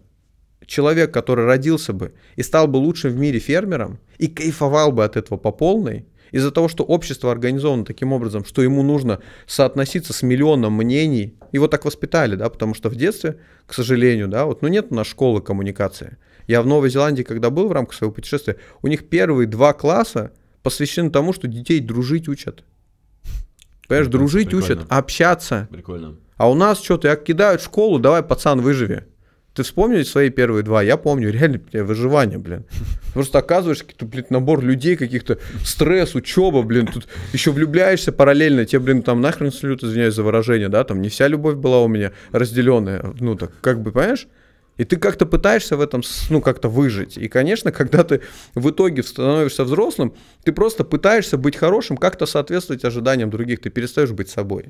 человек, который родился бы и стал бы лучшим в мире фермером и кайфовал бы от этого по полной – из-за того, что общество организовано таким образом, что ему нужно соотноситься с миллионом мнений, его так воспитали, да, потому что в детстве, к сожалению, да, вот, ну нет у нас школы коммуникации. Я в Новой Зеландии, когда был в рамках своего путешествия, у них первые два класса посвящены тому, что детей дружить учат. Понимаешь, ну, дружить Прикольно. учат, общаться. Прикольно. А у нас что-то, я кидают в школу, давай, пацан, выживи. Ты вспомнил свои первые два, я помню, реально бля, выживание, блин. Просто оказываешься, какой-то, блин, набор людей, каких-то стресс, учеба, блин, тут еще влюбляешься параллельно, тебе, блин, там нахрен салют, извиняюсь за выражение, да, там не вся любовь была у меня разделенная, ну так, как бы, понимаешь? И ты как-то пытаешься в этом, ну, как-то выжить. И, конечно, когда ты в итоге становишься взрослым, ты просто пытаешься быть хорошим, как-то соответствовать ожиданиям других, ты перестаешь быть собой.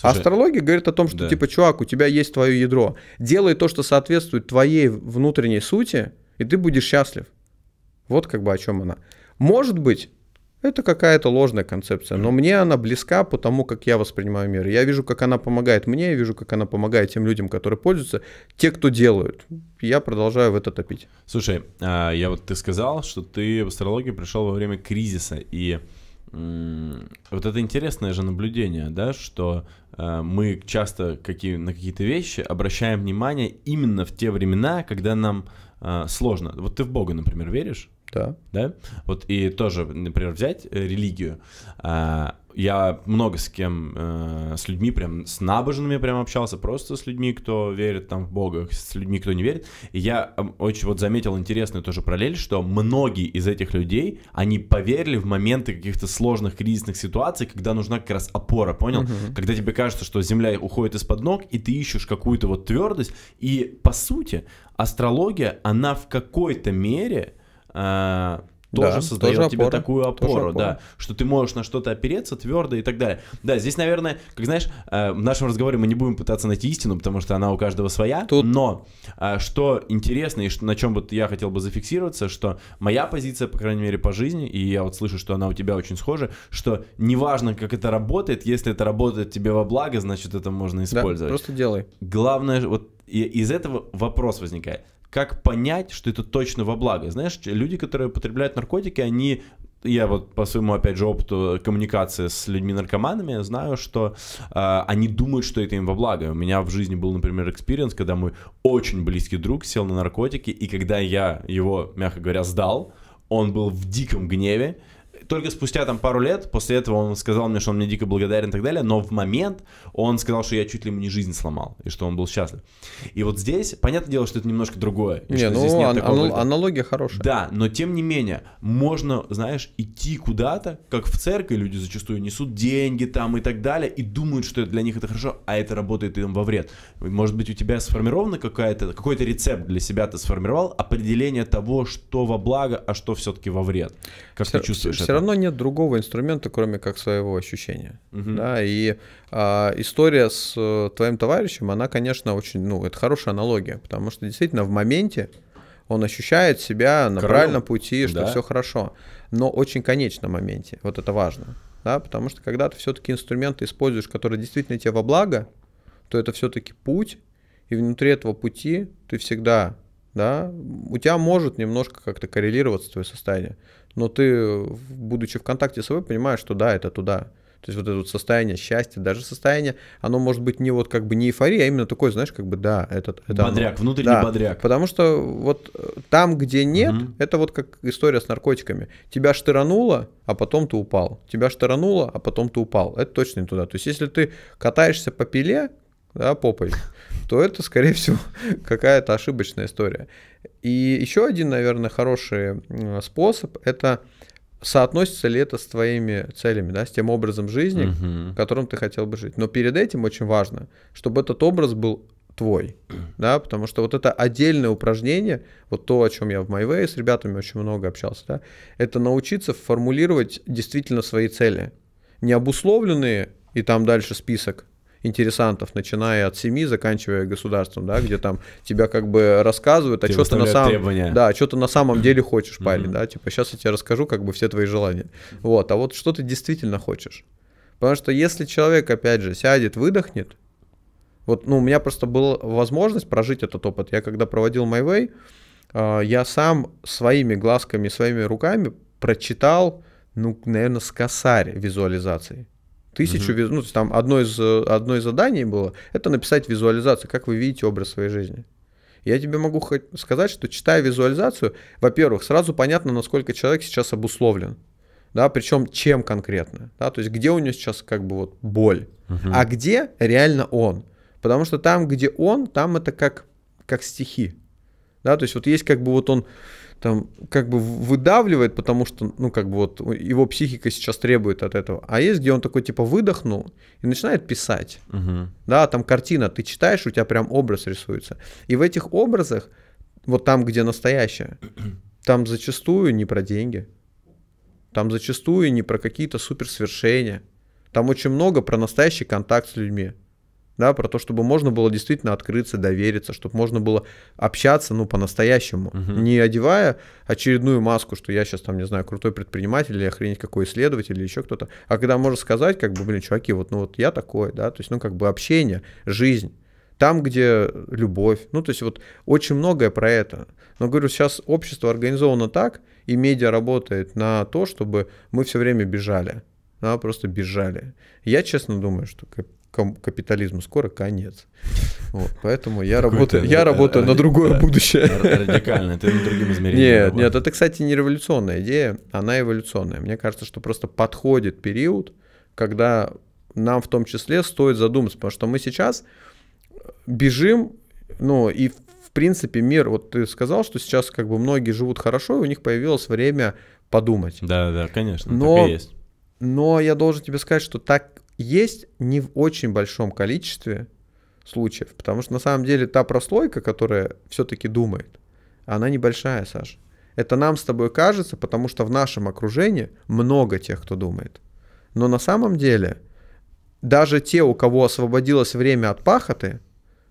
Слушай, Астрология говорит о том, что да. типа, чувак, у тебя есть твое ядро. Делай то, что соответствует твоей внутренней сути, и ты будешь счастлив. Вот как бы о чем она. Может быть, это какая-то ложная концепция, но мне она близка по тому, как я воспринимаю мир. Я вижу, как она помогает мне, я вижу, как она помогает тем людям, которые пользуются, те, кто делают. Я продолжаю в это топить. Слушай, а, я вот ты сказал, что ты в астрологию пришел во время кризиса, и вот это интересное же наблюдение, да, что э, мы часто какие, на какие-то вещи обращаем внимание именно в те времена, когда нам э, сложно. Вот ты в Бога, например, веришь? Да. Да? Вот и тоже, например, взять э, религию. Э, я много с кем, э, с людьми прям, с набожными прям общался, просто с людьми, кто верит там в Бога, с людьми, кто не верит. И я эм, очень вот заметил интересную тоже параллель, что многие из этих людей, они поверили в моменты каких-то сложных кризисных ситуаций, когда нужна как раз опора, понял? Угу. Когда тебе кажется, что земля уходит из-под ног, и ты ищешь какую-то вот твердость. И по сути, астрология, она в какой-то мере... Э, тоже да, создает тоже тебе такую опору, опора. да, что ты можешь на что-то опереться твердо и так далее. Да, здесь, наверное, как знаешь, э, в нашем разговоре мы не будем пытаться найти истину, потому что она у каждого своя, Тут... но э, что интересно и что, на чем вот я хотел бы зафиксироваться, что моя позиция, по крайней мере, по жизни, и я вот слышу, что она у тебя очень схожа, что неважно, как это работает, если это работает тебе во благо, значит, это можно использовать. Да, просто делай. Главное, вот из этого вопрос возникает как понять, что это точно во благо. Знаешь, люди, которые потребляют наркотики, они я вот по своему, опять же, опыту коммуникации с людьми-наркоманами знаю, что э, они думают, что это им во благо. У меня в жизни был, например, экспириенс, когда мой очень близкий друг сел на наркотики, и когда я его, мягко говоря, сдал, он был в диком гневе, только спустя там пару лет после этого он сказал мне, что он мне дико благодарен и так далее, но в момент он сказал, что я чуть ли ему не жизнь сломал, и что он был счастлив. И вот здесь, понятное дело, что это немножко другое. И не, что ну, здесь нет ан- такого ан- аналогия хорошая. Да, но тем не менее, можно, знаешь, идти куда-то, как в церкви люди зачастую несут деньги там и так далее, и думают, что для них это хорошо, а это работает им во вред. Может быть, у тебя сформирована какая-то, какой-то рецепт для себя ты сформировал, определение того, что во благо, а что все-таки во вред. Как все, ты чувствуешь все это? равно нет другого инструмента, кроме как своего ощущения. Угу. Да, и а, история с э, твоим товарищем, она, конечно, очень, ну, это хорошая аналогия, потому что действительно в моменте он ощущает себя на Крым. правильном пути, что да. все хорошо, но очень конечном моменте, вот это важно, да, потому что когда ты все-таки инструменты используешь, которые действительно тебе во благо, то это все-таки путь, и внутри этого пути ты всегда да, у тебя может немножко как-то коррелироваться твое состояние но ты, будучи в контакте с собой, понимаешь, что да, это туда. То есть вот это вот состояние счастья, даже состояние, оно может быть не вот как бы не эйфория, а именно такое, знаешь, как бы да, этот это бодряк, оно. внутренний да, бодряк. Потому что вот э, там, где нет, угу. это вот как история с наркотиками. Тебя штырануло, а потом ты упал. Тебя штырануло, а потом ты упал. Это точно не туда. То есть если ты катаешься по пиле, да, попой, то это, скорее всего, какая-то ошибочная история. И еще один, наверное, хороший способ – это соотносится ли это с твоими целями, да, с тем образом жизни, угу. которым ты хотел бы жить. Но перед этим очень важно, чтобы этот образ был твой, да, потому что вот это отдельное упражнение, вот то, о чем я в MyWay с ребятами очень много общался, да, это научиться формулировать действительно свои цели, не обусловленные и там дальше список, интересантов, начиная от семьи, заканчивая государством, да, где там тебя как бы рассказывают, а что ты на самом, да, что ты на самом деле хочешь, парень, да, типа сейчас я тебе расскажу как бы все твои желания, вот, а вот что ты действительно хочешь, потому что если человек опять же сядет, выдохнет, вот, ну у меня просто была возможность прожить этот опыт, я когда проводил MyWay, а, я сам своими глазками, своими руками прочитал, ну, наверное, с косарь визуализации. Тысячу, угу. ну, то есть там одно из, одно из заданий было, это написать визуализацию, как вы видите образ своей жизни. Я тебе могу сказать, что читая визуализацию, во-первых, сразу понятно, насколько человек сейчас обусловлен. Да, причем чем конкретно, да, то есть где у него сейчас как бы вот боль, угу. а где реально он, потому что там, где он, там это как как стихи, да, то есть вот есть как бы вот он там как бы выдавливает, потому что, ну, как бы вот его психика сейчас требует от этого. А есть, где он такой, типа, выдохнул и начинает писать. Угу. Да, там картина, ты читаешь, у тебя прям образ рисуется. И в этих образах, вот там, где настоящее, там зачастую не про деньги. Там зачастую не про какие-то суперсвершения. Там очень много про настоящий контакт с людьми да, про то, чтобы можно было действительно открыться, довериться, чтобы можно было общаться, ну, по-настоящему, угу. не одевая очередную маску, что я сейчас там, не знаю, крутой предприниматель или охренеть какой исследователь или еще кто-то, а когда можно сказать, как бы, блин, чуваки, вот, ну, вот я такой, да, то есть, ну, как бы общение, жизнь, там, где любовь. Ну, то есть вот очень многое про это. Но говорю, сейчас общество организовано так, и медиа работает на то, чтобы мы все время бежали. Да, просто бежали. Я честно думаю, что капитализму скоро конец. Вот, поэтому я работаю, я работаю на другое будущее. Радикально, это на другим измерением. Нет, нет, это, кстати, не революционная идея, она эволюционная. Мне кажется, что просто подходит период, когда нам в том числе стоит задуматься, потому что мы сейчас бежим, ну и в принципе мир, вот ты сказал, что сейчас как бы многие живут хорошо, и у них появилось время подумать. Да, да, конечно, но, есть. но я должен тебе сказать, что так есть не в очень большом количестве случаев, потому что на самом деле та прослойка, которая все-таки думает, она небольшая, Саша. Это нам с тобой кажется, потому что в нашем окружении много тех, кто думает. Но на самом деле даже те, у кого освободилось время от пахоты,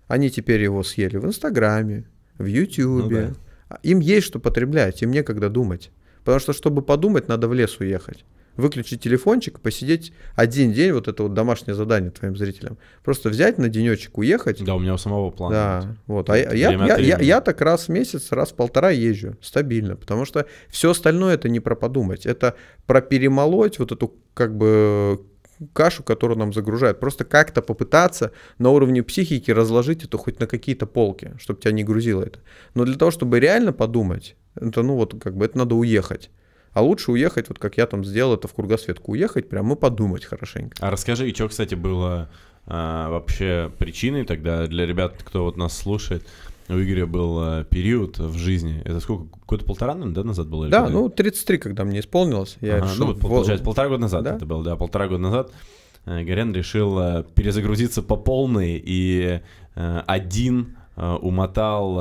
они теперь его съели в Инстаграме, в Ютьюбе. Ну, да. Им есть что потреблять, им некогда думать. Потому что, чтобы подумать, надо в лес уехать выключить телефончик, посидеть один день, вот это вот домашнее задание твоим зрителям. Просто взять на денечек, уехать. Да, у меня у самого плана. Да, вот. А я, я, я, я, я так раз в месяц, раз в полтора езжу стабильно, потому что все остальное это не про подумать, это про перемолоть вот эту как бы кашу, которую нам загружают. Просто как-то попытаться на уровне психики разложить это хоть на какие-то полки, чтобы тебя не грузило это. Но для того, чтобы реально подумать, это ну вот как бы это надо уехать. А лучше уехать, вот как я там сделал, это в кругосветку уехать, прямо подумать хорошенько. А расскажи, и что, кстати, было а, вообще причиной тогда для ребят, кто вот нас слушает, у Игоря был а, период в жизни. Это сколько? Года полтора, наверное, да, назад было? Да, когда? ну 33, когда мне исполнилось. Я ага, ну решил... Ну, вот, получается, полтора года назад да? это было, да, полтора года назад. Э, Горян решил э, перезагрузиться по полной и э, один Э, умотал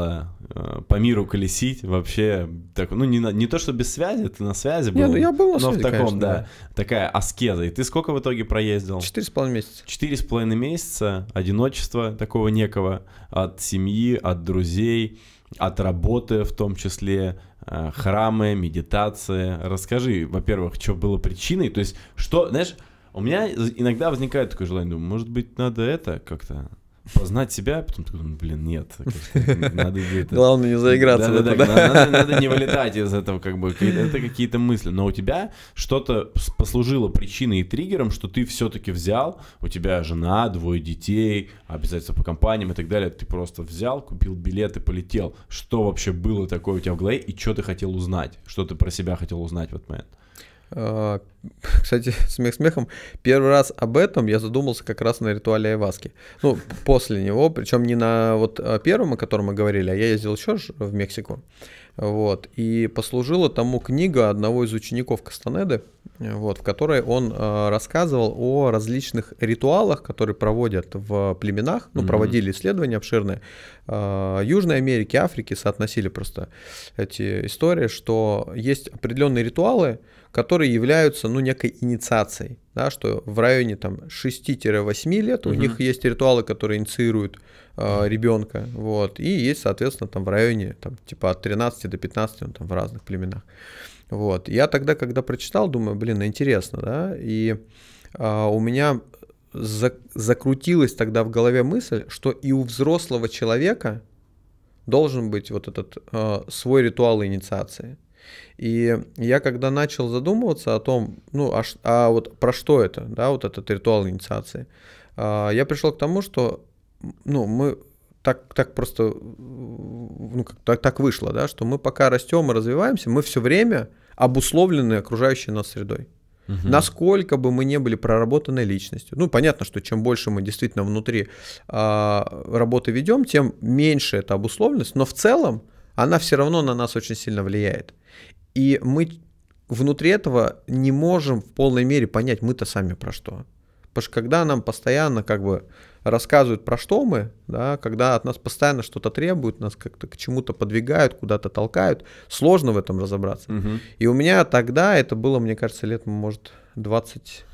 э, по миру колесить вообще так ну не не то что без связи ты на связи был Нет, ну я был на связи, но в таком конечно, да, да такая аскеза и ты сколько в итоге проездил четыре с половиной месяца четыре с половиной месяца одиночество такого некого от семьи от друзей от работы в том числе э, храмы медитация расскажи во-первых что было причиной то есть что знаешь у меня иногда возникает такое желание думаю может быть надо это как-то познать себя, а потом такой, блин, нет. Надо это... Главное не заиграться. Да, да, да, надо, надо не вылетать из этого, как бы, это какие-то мысли. Но у тебя что-то послужило причиной и триггером, что ты все-таки взял, у тебя жена, двое детей, обязательно по компаниям и так далее, ты просто взял, купил билет и полетел. Что вообще было такое у тебя в голове и что ты хотел узнать? Что ты про себя хотел узнать в этот момент? А, кстати, смех смехом, первый раз об этом я задумался как раз на ритуале Айваски. Ну, после него, причем не на вот а, первом, о котором мы говорили, а я ездил еще в Мексику. Вот. И послужила тому книга одного из учеников Кастанеды, вот, в которой он э, рассказывал о различных ритуалах, которые проводят в племенах, ну, mm-hmm. проводили исследования обширные. Э, Южной Америки, Африки соотносили просто эти истории, что есть определенные ритуалы, которые являются, ну, некой инициацией, да, что в районе там 6-8 лет угу. у них есть ритуалы, которые инициируют э, а, ребенка, вот, и есть, соответственно, там в районе, там, типа от 13 до 15, он там, в разных племенах, вот. Я тогда, когда прочитал, думаю, блин, интересно, да, и э, у меня за, закрутилась тогда в голове мысль, что и у взрослого человека должен быть вот этот э, свой ритуал инициации, и я когда начал задумываться о том, ну, а, а вот про что это, да, вот этот ритуал инициации, а, я пришел к тому, что, ну, мы так, так просто, ну, так, так вышло, да, что мы пока растем и развиваемся, мы все время обусловлены окружающей нас средой. Угу. Насколько бы мы не были проработанной личностью. Ну, понятно, что чем больше мы действительно внутри а, работы ведем, тем меньше эта обусловленность, но в целом она все равно на нас очень сильно влияет. И мы внутри этого не можем в полной мере понять, мы-то сами про что. Потому что когда нам постоянно как бы рассказывают про что мы, да, когда от нас постоянно что-то требуют, нас как-то к чему-то подвигают, куда-то толкают, сложно в этом разобраться. Угу. И у меня тогда это было, мне кажется, лет, может, 20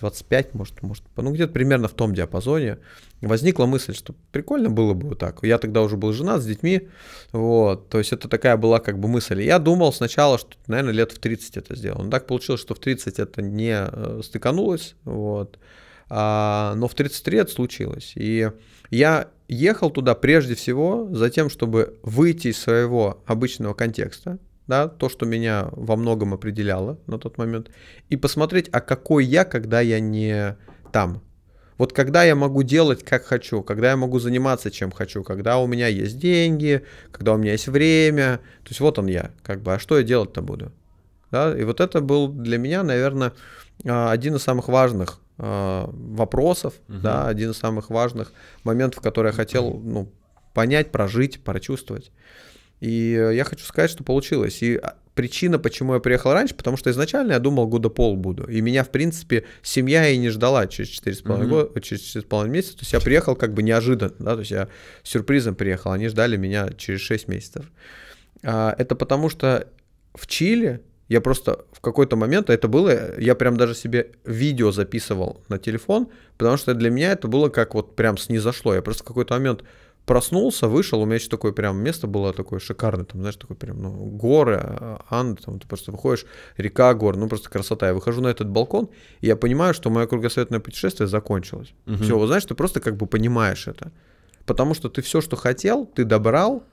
25, может, может, ну где-то примерно в том диапазоне, возникла мысль, что прикольно было бы вот так. Я тогда уже был женат с детьми, вот, то есть это такая была как бы мысль. Я думал сначала, что, наверное, лет в 30 это сделал. Но так получилось, что в 30 это не э, стыканулось, вот, а, но в 33 это случилось. И я ехал туда прежде всего за тем, чтобы выйти из своего обычного контекста, да, то, что меня во многом определяло на тот момент, и посмотреть, а какой я, когда я не там. Вот когда я могу делать, как хочу, когда я могу заниматься, чем хочу, когда у меня есть деньги, когда у меня есть время, то есть вот он я, как бы, а что я делать-то буду? Да? И вот это был для меня, наверное, а, один из самых важных а, вопросов, угу. да, один из самых важных моментов, который я хотел ну, понять, прожить, прочувствовать. И э, я хочу сказать, что получилось. И а, причина, почему я приехал раньше, потому что изначально я думал, года пол буду. И меня, в принципе, семья и не ждала через 4,5 mm-hmm. года, э, через 4,5 месяца. То есть я приехал как бы неожиданно, да, то есть я сюрпризом приехал, они ждали меня через 6 месяцев. А, это потому что в Чили я просто в какой-то момент, а это было, я прям даже себе видео записывал на телефон, потому что для меня это было как вот прям снизошло. Я просто в какой-то момент проснулся, вышел, у меня еще такое прям место было такое шикарное, там, знаешь, такое прям, ну, горы, а, Анды, там, ты просто выходишь, река, горы, ну, просто красота. Я выхожу на этот балкон, и я понимаю, что мое кругосветное путешествие закончилось. Угу. Все, вот, знаешь, ты просто как бы понимаешь это. Потому что ты все, что хотел, ты добрал,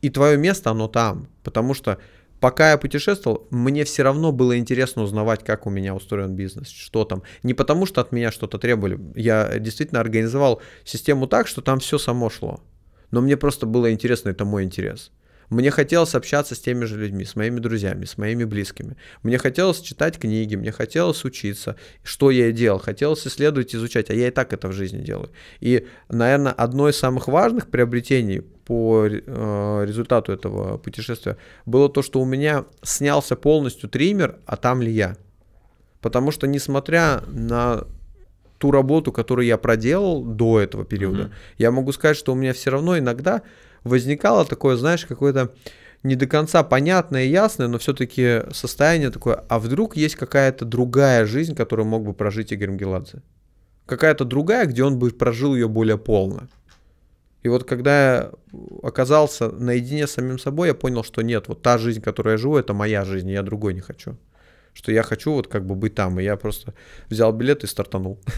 и твое место, оно там. Потому что пока я путешествовал, мне все равно было интересно узнавать, как у меня устроен бизнес, что там. Не потому, что от меня что-то требовали. Я действительно организовал систему так, что там все само шло. Но мне просто было интересно, это мой интерес. Мне хотелось общаться с теми же людьми, с моими друзьями, с моими близкими. Мне хотелось читать книги, мне хотелось учиться. Что я и делал? Хотелось исследовать, изучать, а я и так это в жизни делаю. И, наверное, одно из самых важных приобретений по э, результату этого путешествия было то, что у меня снялся полностью триммер, а там ли я. Потому что, несмотря на ту работу, которую я проделал до этого периода, mm-hmm. я могу сказать, что у меня все равно иногда возникало такое, знаешь, какое-то не до конца понятное и ясное, но все-таки состояние такое, а вдруг есть какая-то другая жизнь, которую мог бы прожить Игорь Мгеладзе? Какая-то другая, где он бы прожил ее более полно. И вот когда я оказался наедине с самим собой, я понял, что нет, вот та жизнь, которую я живу, это моя жизнь, я другой не хочу. Что я хочу вот как бы быть там, и я просто взял билет и стартанул.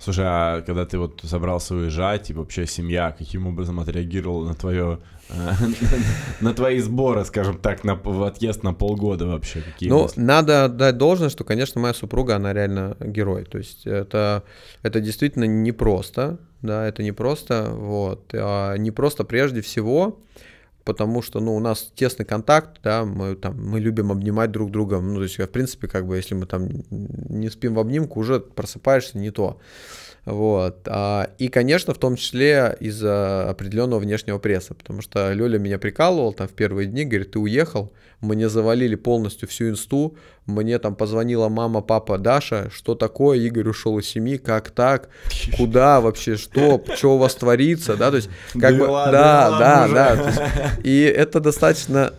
Слушай, а когда ты вот собрался уезжать, и вообще семья каким образом отреагировала на твое э, на твои сборы, скажем так, на отъезд на полгода вообще? ну, надо дать должное, что, конечно, моя супруга, она реально герой. То есть это, это действительно непросто, да, это непросто, вот. А непросто прежде всего, потому что, ну, у нас тесный контакт, да, мы там, мы любим обнимать друг друга, ну, то есть, в принципе, как бы, если мы там не спим в обнимку, уже просыпаешься не то. Вот. А, и, конечно, в том числе из-за определенного внешнего пресса, потому что Лёля меня прикалывал там в первые дни, говорит, ты уехал, мне завалили полностью всю инсту, мне там позвонила мама, папа, Даша, что такое, Игорь ушел из семьи, как так, куда вообще, что, что у вас творится, да, то есть, ну как была, бы, была, да, да, ну да, да, есть, и это достаточно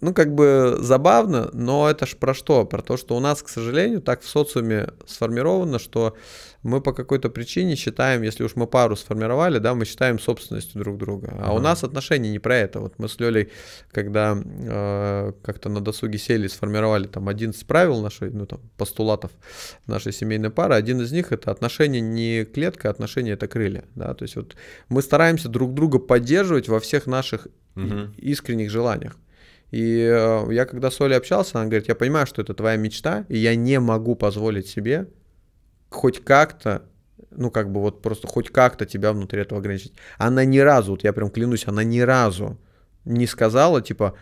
ну, как бы забавно, но это ж про что? Про то, что у нас, к сожалению, так в социуме сформировано, что мы по какой-то причине считаем, если уж мы пару сформировали, да, мы считаем собственностью друг друга. А mm-hmm. у нас отношения не про это. Вот мы с Лёлей, когда э, как-то на досуге сели, сформировали там один из правил нашей, ну там, постулатов нашей семейной пары, один из них это отношения не клетка, отношения это крылья, да, то есть вот мы стараемся друг друга поддерживать во всех наших mm-hmm. искренних желаниях. И э, я когда с Олей общался, она говорит, я понимаю, что это твоя мечта, и я не могу позволить себе хоть как-то, ну как бы вот просто хоть как-то тебя внутри этого ограничить. Она ни разу, вот я прям клянусь, она ни разу не сказала, типа,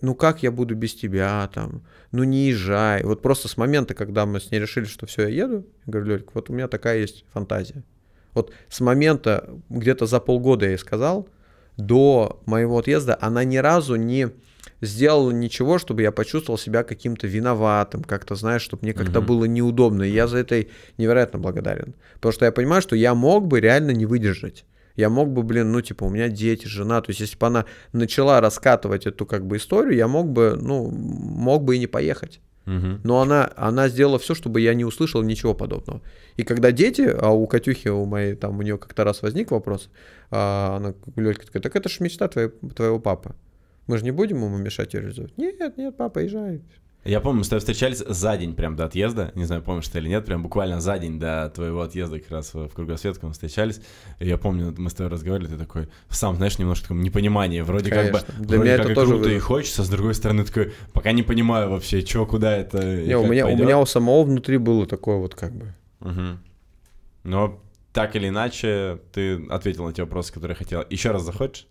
ну как я буду без тебя там, ну не езжай. Вот просто с момента, когда мы с ней решили, что все, я еду, я говорю, Лёлька, вот у меня такая есть фантазия. Вот с момента, где-то за полгода я ей сказал, до моего отъезда она ни разу не сделала ничего, чтобы я почувствовал себя каким-то виноватым, как-то, знаешь, чтобы мне как-то угу. было неудобно. И я за это невероятно благодарен. Потому что я понимаю, что я мог бы реально не выдержать. Я мог бы, блин, ну, типа, у меня дети, жена. То есть, если бы она начала раскатывать эту, как бы, историю, я мог бы, ну, мог бы и не поехать. Но она, она сделала все, чтобы я не услышал ничего подобного. И когда дети, а у Катюхи, у моей, там, у нее как-то раз возник вопрос, а она, Лёлька такая, так это же мечта твоей, твоего папы. Мы же не будем ему мешать ее реализовать. Нет, нет, папа, езжай. Я помню, мы с тобой встречались за день прям до отъезда, не знаю, помнишь ты или нет, прям буквально за день до твоего отъезда как раз в Кругосветке мы встречались, и я помню, мы с тобой разговаривали, ты такой, сам, знаешь, немножко такое непонимание, вроде Конечно. как бы, Для вроде меня как это тоже круто вы... и хочется, с другой стороны такой, пока не понимаю вообще, что, куда это, не, у меня, пойдет. у меня у самого внутри было такое вот как бы. Угу. Но так или иначе, ты ответил на те вопросы, которые я хотел. Еще раз захочешь?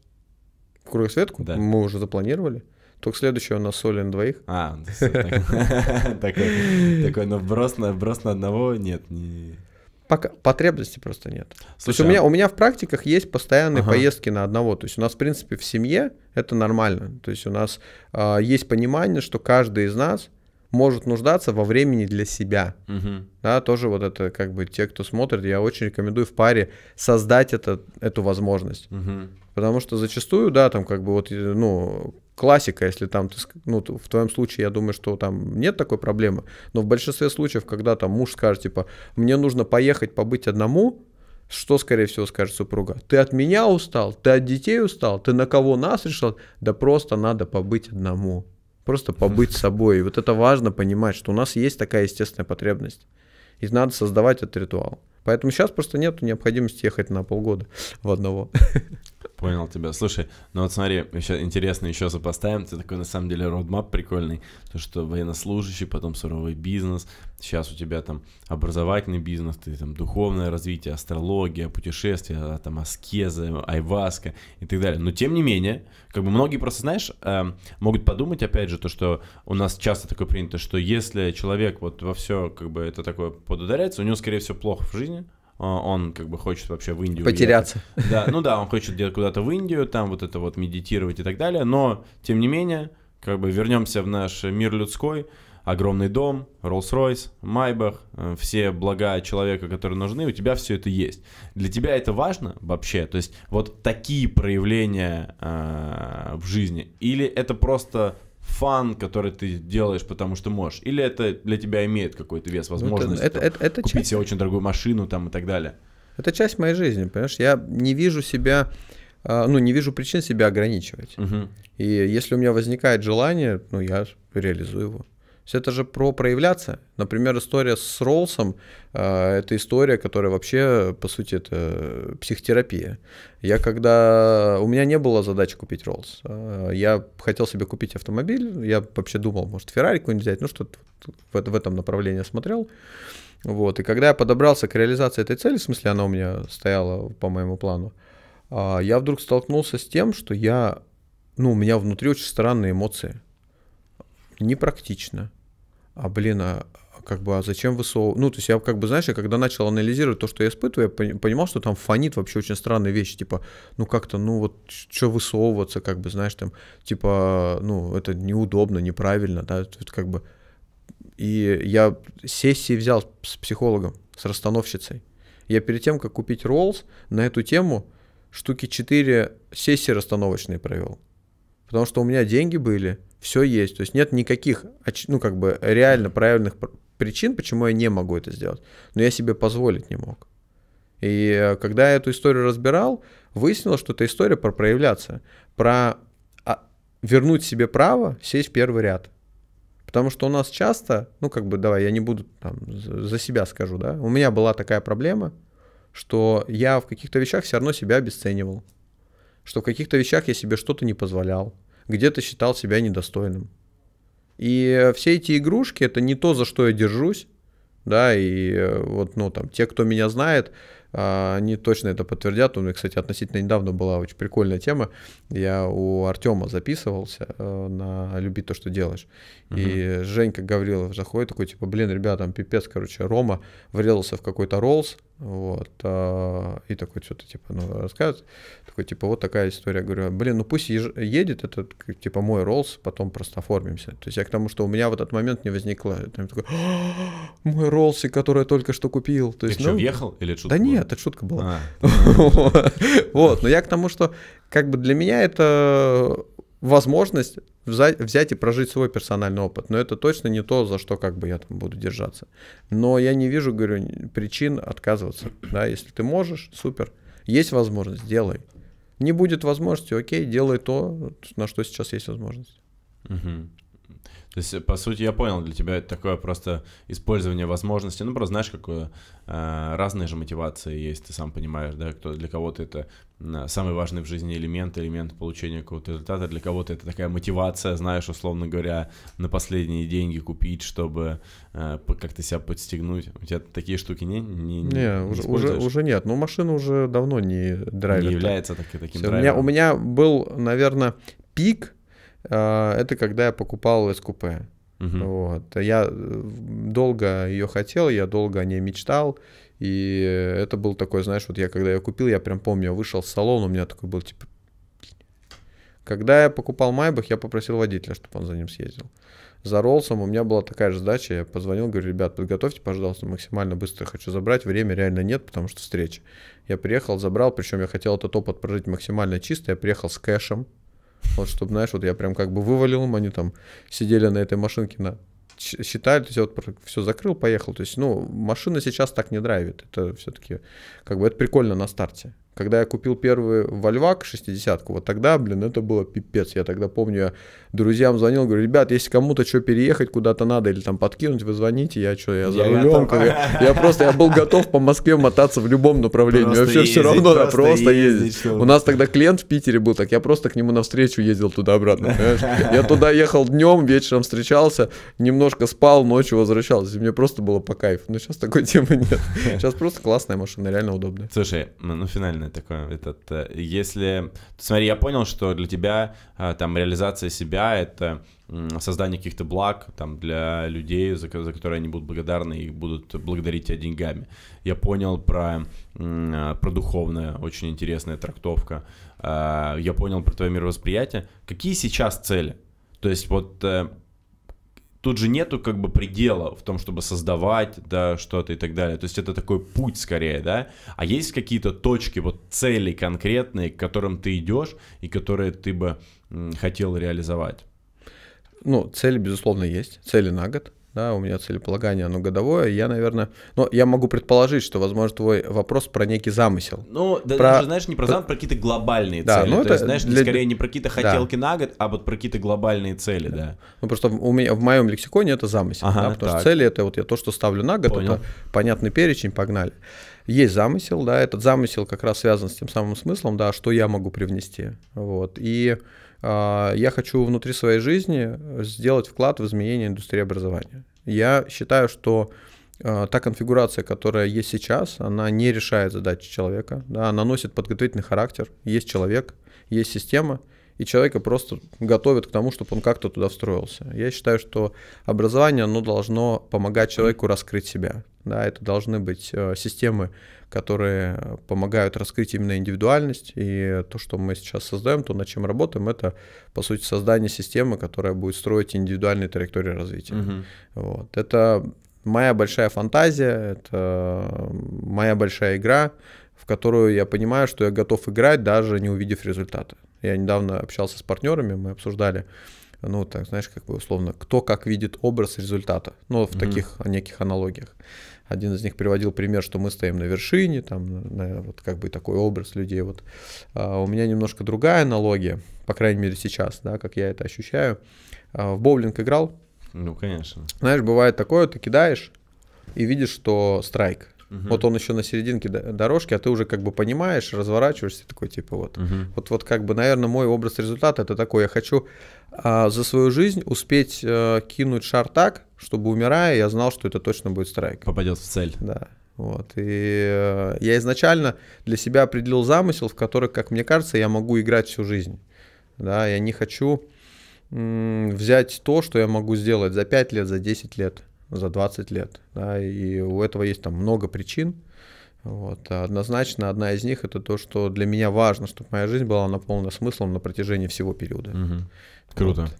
кругосветку, да. мы уже запланировали. Только следующее у нас соли на двоих. А, ну, такой, но ну, вброс на одного нет, не... Пока потребности просто нет. Слушай, то есть у меня, а у меня в практиках есть постоянные поездки на одного. То есть у нас, в принципе, в семье это нормально. То есть у нас а, есть понимание, что каждый из нас может нуждаться во времени для себя. Да, тоже вот это как бы те, кто смотрит, я очень рекомендую в паре создать это, эту возможность. Потому что зачастую, да, там как бы вот, э, ну, классика, если там, ты, ну, в твоем случае, я думаю, что там нет такой проблемы, но в большинстве случаев, когда там муж скажет, типа, мне нужно поехать побыть одному, что, скорее всего, скажет супруга? Ты от меня устал, ты от детей устал, ты на кого нас решил? Да просто надо побыть одному, просто побыть собой. И вот это важно понимать, что у нас есть такая естественная потребность. И надо создавать этот ритуал. Поэтому сейчас просто нет необходимости ехать на полгода в одного. Понял тебя. Слушай, ну вот смотри, еще интересно, еще сопоставим. Ты такой, на самом деле, родмап прикольный. То, что военнослужащий, потом суровый бизнес. Сейчас у тебя там образовательный бизнес, ты там духовное развитие, астрология, путешествия, а, там аскеза, айваска и так далее. Но тем не менее, как бы многие просто, знаешь, эм, могут подумать, опять же, то, что у нас часто такое принято, что если человек вот во все, как бы это такое подударяется, у него, скорее всего, плохо в жизни, а, он как бы хочет вообще в Индию... Потеряться. Уехать. Да, ну да, он хочет где-то куда-то в Индию, там вот это вот медитировать и так далее, но, тем не менее, как бы вернемся в наш мир людской, огромный дом, Rolls-Royce, Майбах, э, все блага человека, которые нужны, у тебя все это есть. Для тебя это важно вообще? То есть вот такие проявления э, в жизни? Или это просто фан, который ты делаешь, потому что можешь? Или это для тебя имеет какой-то вес, ну, возможность это, это, это, это купить часть... себе очень дорогую машину там и так далее? Это часть моей жизни, понимаешь? Я не вижу себя а, ну, не вижу причин себя ограничивать. Угу. И если у меня возникает желание, ну, я реализую его есть это же про проявляться. Например, история с Роллсом э, – это история, которая вообще, по сути, это психотерапия. Я когда… У меня не было задачи купить Роллс. Э, я хотел себе купить автомобиль. Я вообще думал, может, Феррари какой-нибудь взять. Ну, что-то в, в этом направлении смотрел. Вот. И когда я подобрался к реализации этой цели, в смысле, она у меня стояла по моему плану, э, я вдруг столкнулся с тем, что я… Ну, у меня внутри очень странные эмоции непрактично, а блин, а как бы, а зачем высовывать? Ну, то есть я как бы, знаешь, я когда начал анализировать то, что я испытываю, я понимал, что там фонит вообще очень странные вещи, типа, ну как-то, ну вот, что высовываться, как бы, знаешь, там, типа, ну, это неудобно, неправильно, да, тут как бы. И я сессии взял с психологом, с расстановщицей. Я перед тем, как купить Rolls, на эту тему штуки 4 сессии расстановочные провел потому что у меня деньги были, все есть. То есть нет никаких, ну, как бы реально правильных причин, почему я не могу это сделать. Но я себе позволить не мог. И э, когда я эту историю разбирал, выяснилось, что это история про проявляться, про а, вернуть себе право сесть в первый ряд. Потому что у нас часто, ну как бы, давай, я не буду там, за себя скажу, да, у меня была такая проблема, что я в каких-то вещах все равно себя обесценивал, что в каких-то вещах я себе что-то не позволял, где-то считал себя недостойным. И э, все эти игрушки это не то, за что я держусь, да, и э, вот, ну, там, те, кто меня знает, а, они точно это подтвердят. У меня, кстати, относительно недавно была очень прикольная тема. Я у Артема записывался э, на «Люби то, что делаешь». Угу. И Женька Гаврилов заходит такой, типа, блин, ребята, там пипец, короче, Рома врезался в какой-то Роллс, вот. А, и такой что-то типа, ну, рассказывает. Такой, типа, вот такая история. говорю, блин, ну пусть еж- едет этот, типа, мой Роллс, потом просто оформимся. То есть я к тому, что у меня в этот момент не возникло. Там такой, «А, мой Роллс, который я только что купил. То есть, Ты ну, что, въехал или шутка? Да была? нет, это шутка была. А. Вот, но я к тому, что как бы для меня это э, возможность взять и прожить свой персональный опыт. Но это точно не то, за что как бы я там буду держаться. Но я не вижу, говорю, причин отказываться. Да, если ты можешь, супер. Есть возможность, делай. Не будет возможности, окей, делай то, на что сейчас есть возможность. Угу. То есть, по сути, я понял, для тебя это такое просто использование возможности. Ну, просто знаешь, какое э, разные же мотивации есть, ты сам понимаешь, да, кто, для кого-то это самый важный в жизни элемент, элемент получения какого-то результата, для кого-то это такая мотивация, знаешь, условно говоря, на последние деньги купить, чтобы э, как-то себя подстегнуть. У тебя такие штуки не? Не, не, не уже, уже, уже нет, но ну, машина уже давно не драйвер. Не является так, таким Все, драйвером. У меня, у меня был, наверное, пик, а, это когда я покупал СКП. Угу. Вот. Я э, долго ее хотел, я долго о ней мечтал. И это был такой, знаешь, вот я когда ее купил, я прям помню, вышел в салон, у меня такой был типа... Когда я покупал Майбах, я попросил водителя, чтобы он за ним съездил. За Роллсом у меня была такая же задача. Я позвонил, говорю, ребят, подготовьте, пожалуйста, максимально быстро хочу забрать. Время реально нет, потому что встреча. Я приехал, забрал, причем я хотел этот опыт прожить максимально чисто. Я приехал с кэшем, вот, чтобы, знаешь, вот я прям как бы вывалил им, они там сидели на этой машинке на считали, то есть я вот все закрыл, поехал. То есть, ну, машина сейчас так не драйвит. Это все-таки, как бы, это прикольно на старте. Когда я купил первый вольвак 60 вот тогда, блин, это было пипец. Я тогда помню, я друзьям звонил, говорю, ребят, если кому-то что переехать куда-то надо или там подкинуть, вы звоните, я что, я за рулем. Я, я просто, я был готов по Москве мотаться в любом направлении. Просто Вообще ездить, все равно, просто да, просто ездить. ездить. У нас тогда клиент в Питере был, так я просто к нему навстречу ездил туда-обратно. Я туда ехал днем, вечером встречался, немножко спал, ночью возвращался. Мне просто было по кайфу. Но сейчас такой темы нет. Сейчас просто классная машина, реально удобная. Слушай, ну, ну финально Такое этот... Э, если... Смотри, я понял, что для тебя э, там реализация себя — это создание каких-то благ там для людей, за, за которые они будут благодарны и будут благодарить тебя деньгами. Я понял про, э, про духовное, очень интересная трактовка. Я понял про твое мировосприятие. Какие сейчас цели? То есть вот тут же нету как бы предела в том, чтобы создавать, да, что-то и так далее. То есть это такой путь скорее, да. А есть какие-то точки, вот цели конкретные, к которым ты идешь и которые ты бы хотел реализовать? Ну, цели, безусловно, есть. Цели на год да, у меня целеполагание, оно годовое, я, наверное, ну, я могу предположить, что, возможно, твой вопрос про некий замысел. Ну, да, про... даже, знаешь, не про замысел, про какие-то глобальные да, цели, ну, то это есть, знаешь, для... скорее не про какие-то хотелки да. на год, а вот про какие-то глобальные цели, да. да. Ну, просто у меня, в моем лексиконе это замысел, ага, да, потому так. что цели это вот я то, что ставлю на год, Понял. это понятный перечень, погнали есть замысел, да, этот замысел как раз связан с тем самым смыслом, да, что я могу привнести, вот, и э, я хочу внутри своей жизни сделать вклад в изменение индустрии образования. Я считаю, что э, та конфигурация, которая есть сейчас, она не решает задачи человека, да, она носит подготовительный характер, есть человек, есть система, и человека просто готовят к тому, чтобы он как-то туда встроился. Я считаю, что образование, оно должно помогать человеку раскрыть себя да, это должны быть э, системы, которые помогают раскрыть именно индивидуальность, и то, что мы сейчас создаем, то, над чем работаем, это, по сути, создание системы, которая будет строить индивидуальные траектории развития. Угу. Вот. Это моя большая фантазия, это моя большая игра, в которую я понимаю, что я готов играть, даже не увидев результата. Я недавно общался с партнерами, мы обсуждали, ну, так, знаешь, как бы условно, кто как видит образ результата, ну, в mm-hmm. таких неких аналогиях. Один из них приводил пример, что мы стоим на вершине, там, на, вот как бы такой образ людей. Вот. А у меня немножко другая аналогия, по крайней мере сейчас, да, как я это ощущаю. А в боулинг играл? Ну, конечно. Знаешь, бывает такое, ты кидаешь и видишь, что страйк. Угу. Вот он еще на серединке дорожки, а ты уже как бы понимаешь, разворачиваешься, такой типа вот. Угу. Вот, вот как бы, наверное, мой образ результата это такой. Я хочу а, за свою жизнь успеть а, кинуть шар так, чтобы умирая, я знал, что это точно будет страйк. Попадет в цель. Да. Вот. И э, я изначально для себя определил замысел, в который, как мне кажется, я могу играть всю жизнь. Да, я не хочу взять то, что я могу сделать за 5 лет, за 10 лет за 20 лет. Да, и у этого есть там много причин. Вот. А однозначно одна из них это то, что для меня важно, чтобы моя жизнь была наполнена смыслом на протяжении всего периода. Угу. Круто. Вот.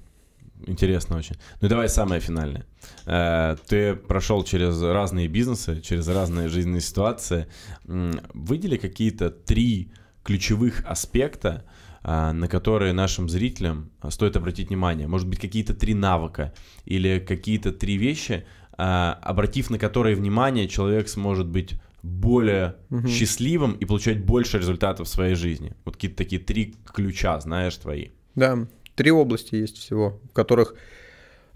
Интересно очень. Ну и давай самое финальное. Э, ты прошел через разные бизнесы, через разные жизненные ситуации. Выдели какие-то три ключевых аспекта, а, на которые нашим зрителям стоит обратить внимание? Может быть, какие-то три навыка или какие-то три вещи, а, обратив на которые внимание, человек сможет быть более угу. счастливым и получать больше результатов в своей жизни. Вот какие-то такие три ключа, знаешь, твои. Да, три области есть всего, в которых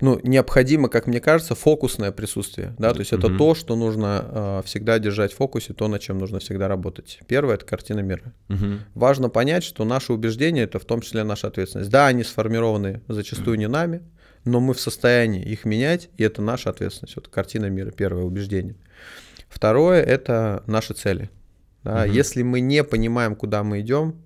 ну, необходимо, как мне кажется, фокусное присутствие, да, то есть это mm то, что нужно э, всегда держать в фокусе, то, на чем нужно всегда работать. Первое – это картина мира. mm Важно понять, что наши убеждения – это в том числе наша ответственность. Да, они сформированы зачастую не нами, но мы в состоянии их менять, и это наша ответственность. Вот картина мира, первое убеждение. Второе – это наши цели. Да, угу. Если мы не понимаем, куда мы идем,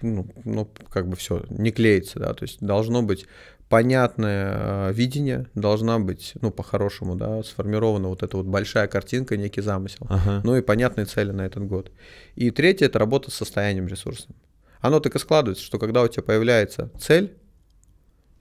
ну, ну, как бы все, не клеится, да, то есть должно быть понятное э, видение, должна быть, ну, по-хорошему, да, сформирована вот эта вот большая картинка, некий замысел, ага. ну и понятные цели на этот год. И третье – это работа с состоянием ресурсным. Оно так и складывается, что когда у тебя появляется цель,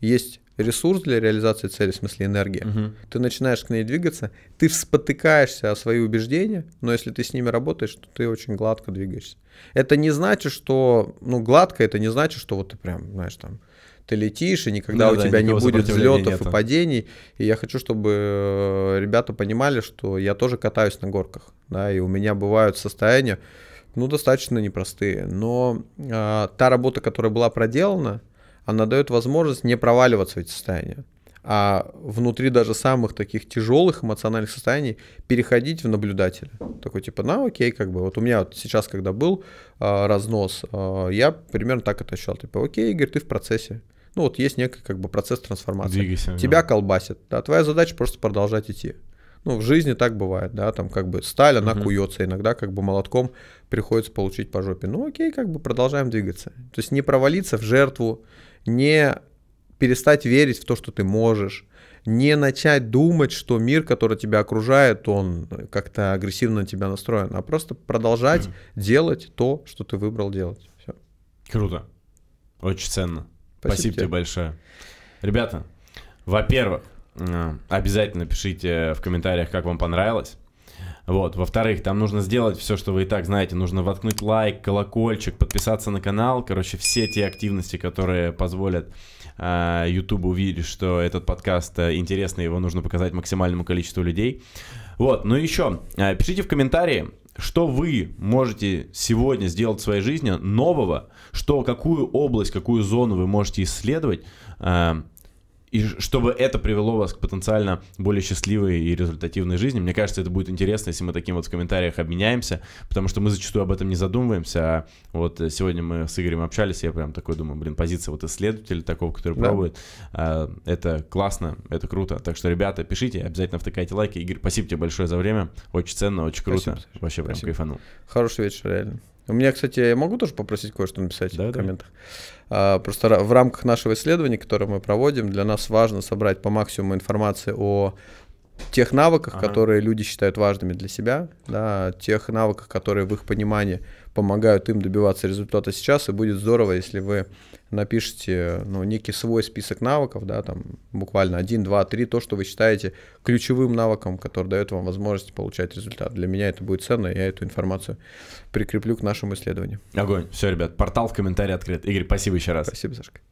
есть ресурс для реализации цели, в смысле энергия. Угу. Ты начинаешь к ней двигаться, ты вспотыкаешься о свои убеждения, но если ты с ними работаешь, то ты очень гладко двигаешься. Это не значит, что, ну, гладко, это не значит, что вот ты прям, знаешь, там, ты летишь, и никогда ну, у да, тебя не будет взлетов и падений. И я хочу, чтобы э, ребята понимали, что я тоже катаюсь на горках, да, и у меня бывают состояния, ну, достаточно непростые. Но э, та работа, которая была проделана, она дает возможность не проваливаться в эти состояния, а внутри даже самых таких тяжелых эмоциональных состояний переходить в наблюдателя. Такой типа, на окей, как бы, вот у меня вот сейчас, когда был э, разнос, э, я примерно так это ощущал, типа, окей, Игорь, ты в процессе, ну вот есть некий как бы процесс трансформации. Двигайся. Тебя да. колбасит, да, твоя задача просто продолжать идти. Ну, в жизни так бывает, да, там как бы сталь, она uh-huh. куется, иногда как бы молотком приходится получить по жопе. Ну, окей, как бы продолжаем двигаться. То есть не провалиться в жертву, не перестать верить в то, что ты можешь, не начать думать, что мир, который тебя окружает, он как-то агрессивно на тебя настроен, а просто продолжать mm. делать то, что ты выбрал делать. Все. Круто. Очень ценно. Спасибо, Спасибо тебе. тебе большое. Ребята, во-первых, обязательно пишите в комментариях, как вам понравилось. Вот. Во-вторых, там нужно сделать все, что вы и так знаете. Нужно воткнуть лайк, колокольчик, подписаться на канал. Короче, все те активности, которые позволят э, YouTube увидеть, что этот подкаст э, интересный, его нужно показать максимальному количеству людей. Вот. Ну и еще, э, а, пишите в комментарии, что вы можете сегодня сделать в своей жизни нового, что какую область, какую зону вы можете исследовать, э, и чтобы это привело вас к потенциально более счастливой и результативной жизни. Мне кажется, это будет интересно, если мы таким вот в комментариях обменяемся, потому что мы зачастую об этом не задумываемся. А вот э, сегодня мы с Игорем общались, я прям такой думаю, блин, позиция вот исследователя такого, который да. пробует, а, это классно, это круто. Так что, ребята, пишите, обязательно втыкайте лайки. Игорь, спасибо тебе большое за время, очень ценно, очень круто, спасибо, Саша. вообще прям кайфанул. Хороший вечер, реально. У меня, кстати, я могу тоже попросить кое-что написать да, в комментах? Да. А, просто в рамках нашего исследования, которое мы проводим, для нас важно собрать по максимуму информации о тех навыках, ага. которые люди считают важными для себя, да, тех навыках, которые в их понимании помогают им добиваться результата сейчас, и будет здорово, если вы напишите ну, некий свой список навыков, да, там буквально один, два, три то, что вы считаете ключевым навыком, который дает вам возможность получать результат. Для меня это будет ценно, я эту информацию прикреплю к нашему исследованию. Огонь. Все, ребят, портал в комментарии открыт. Игорь, спасибо еще раз. Спасибо, Сашка.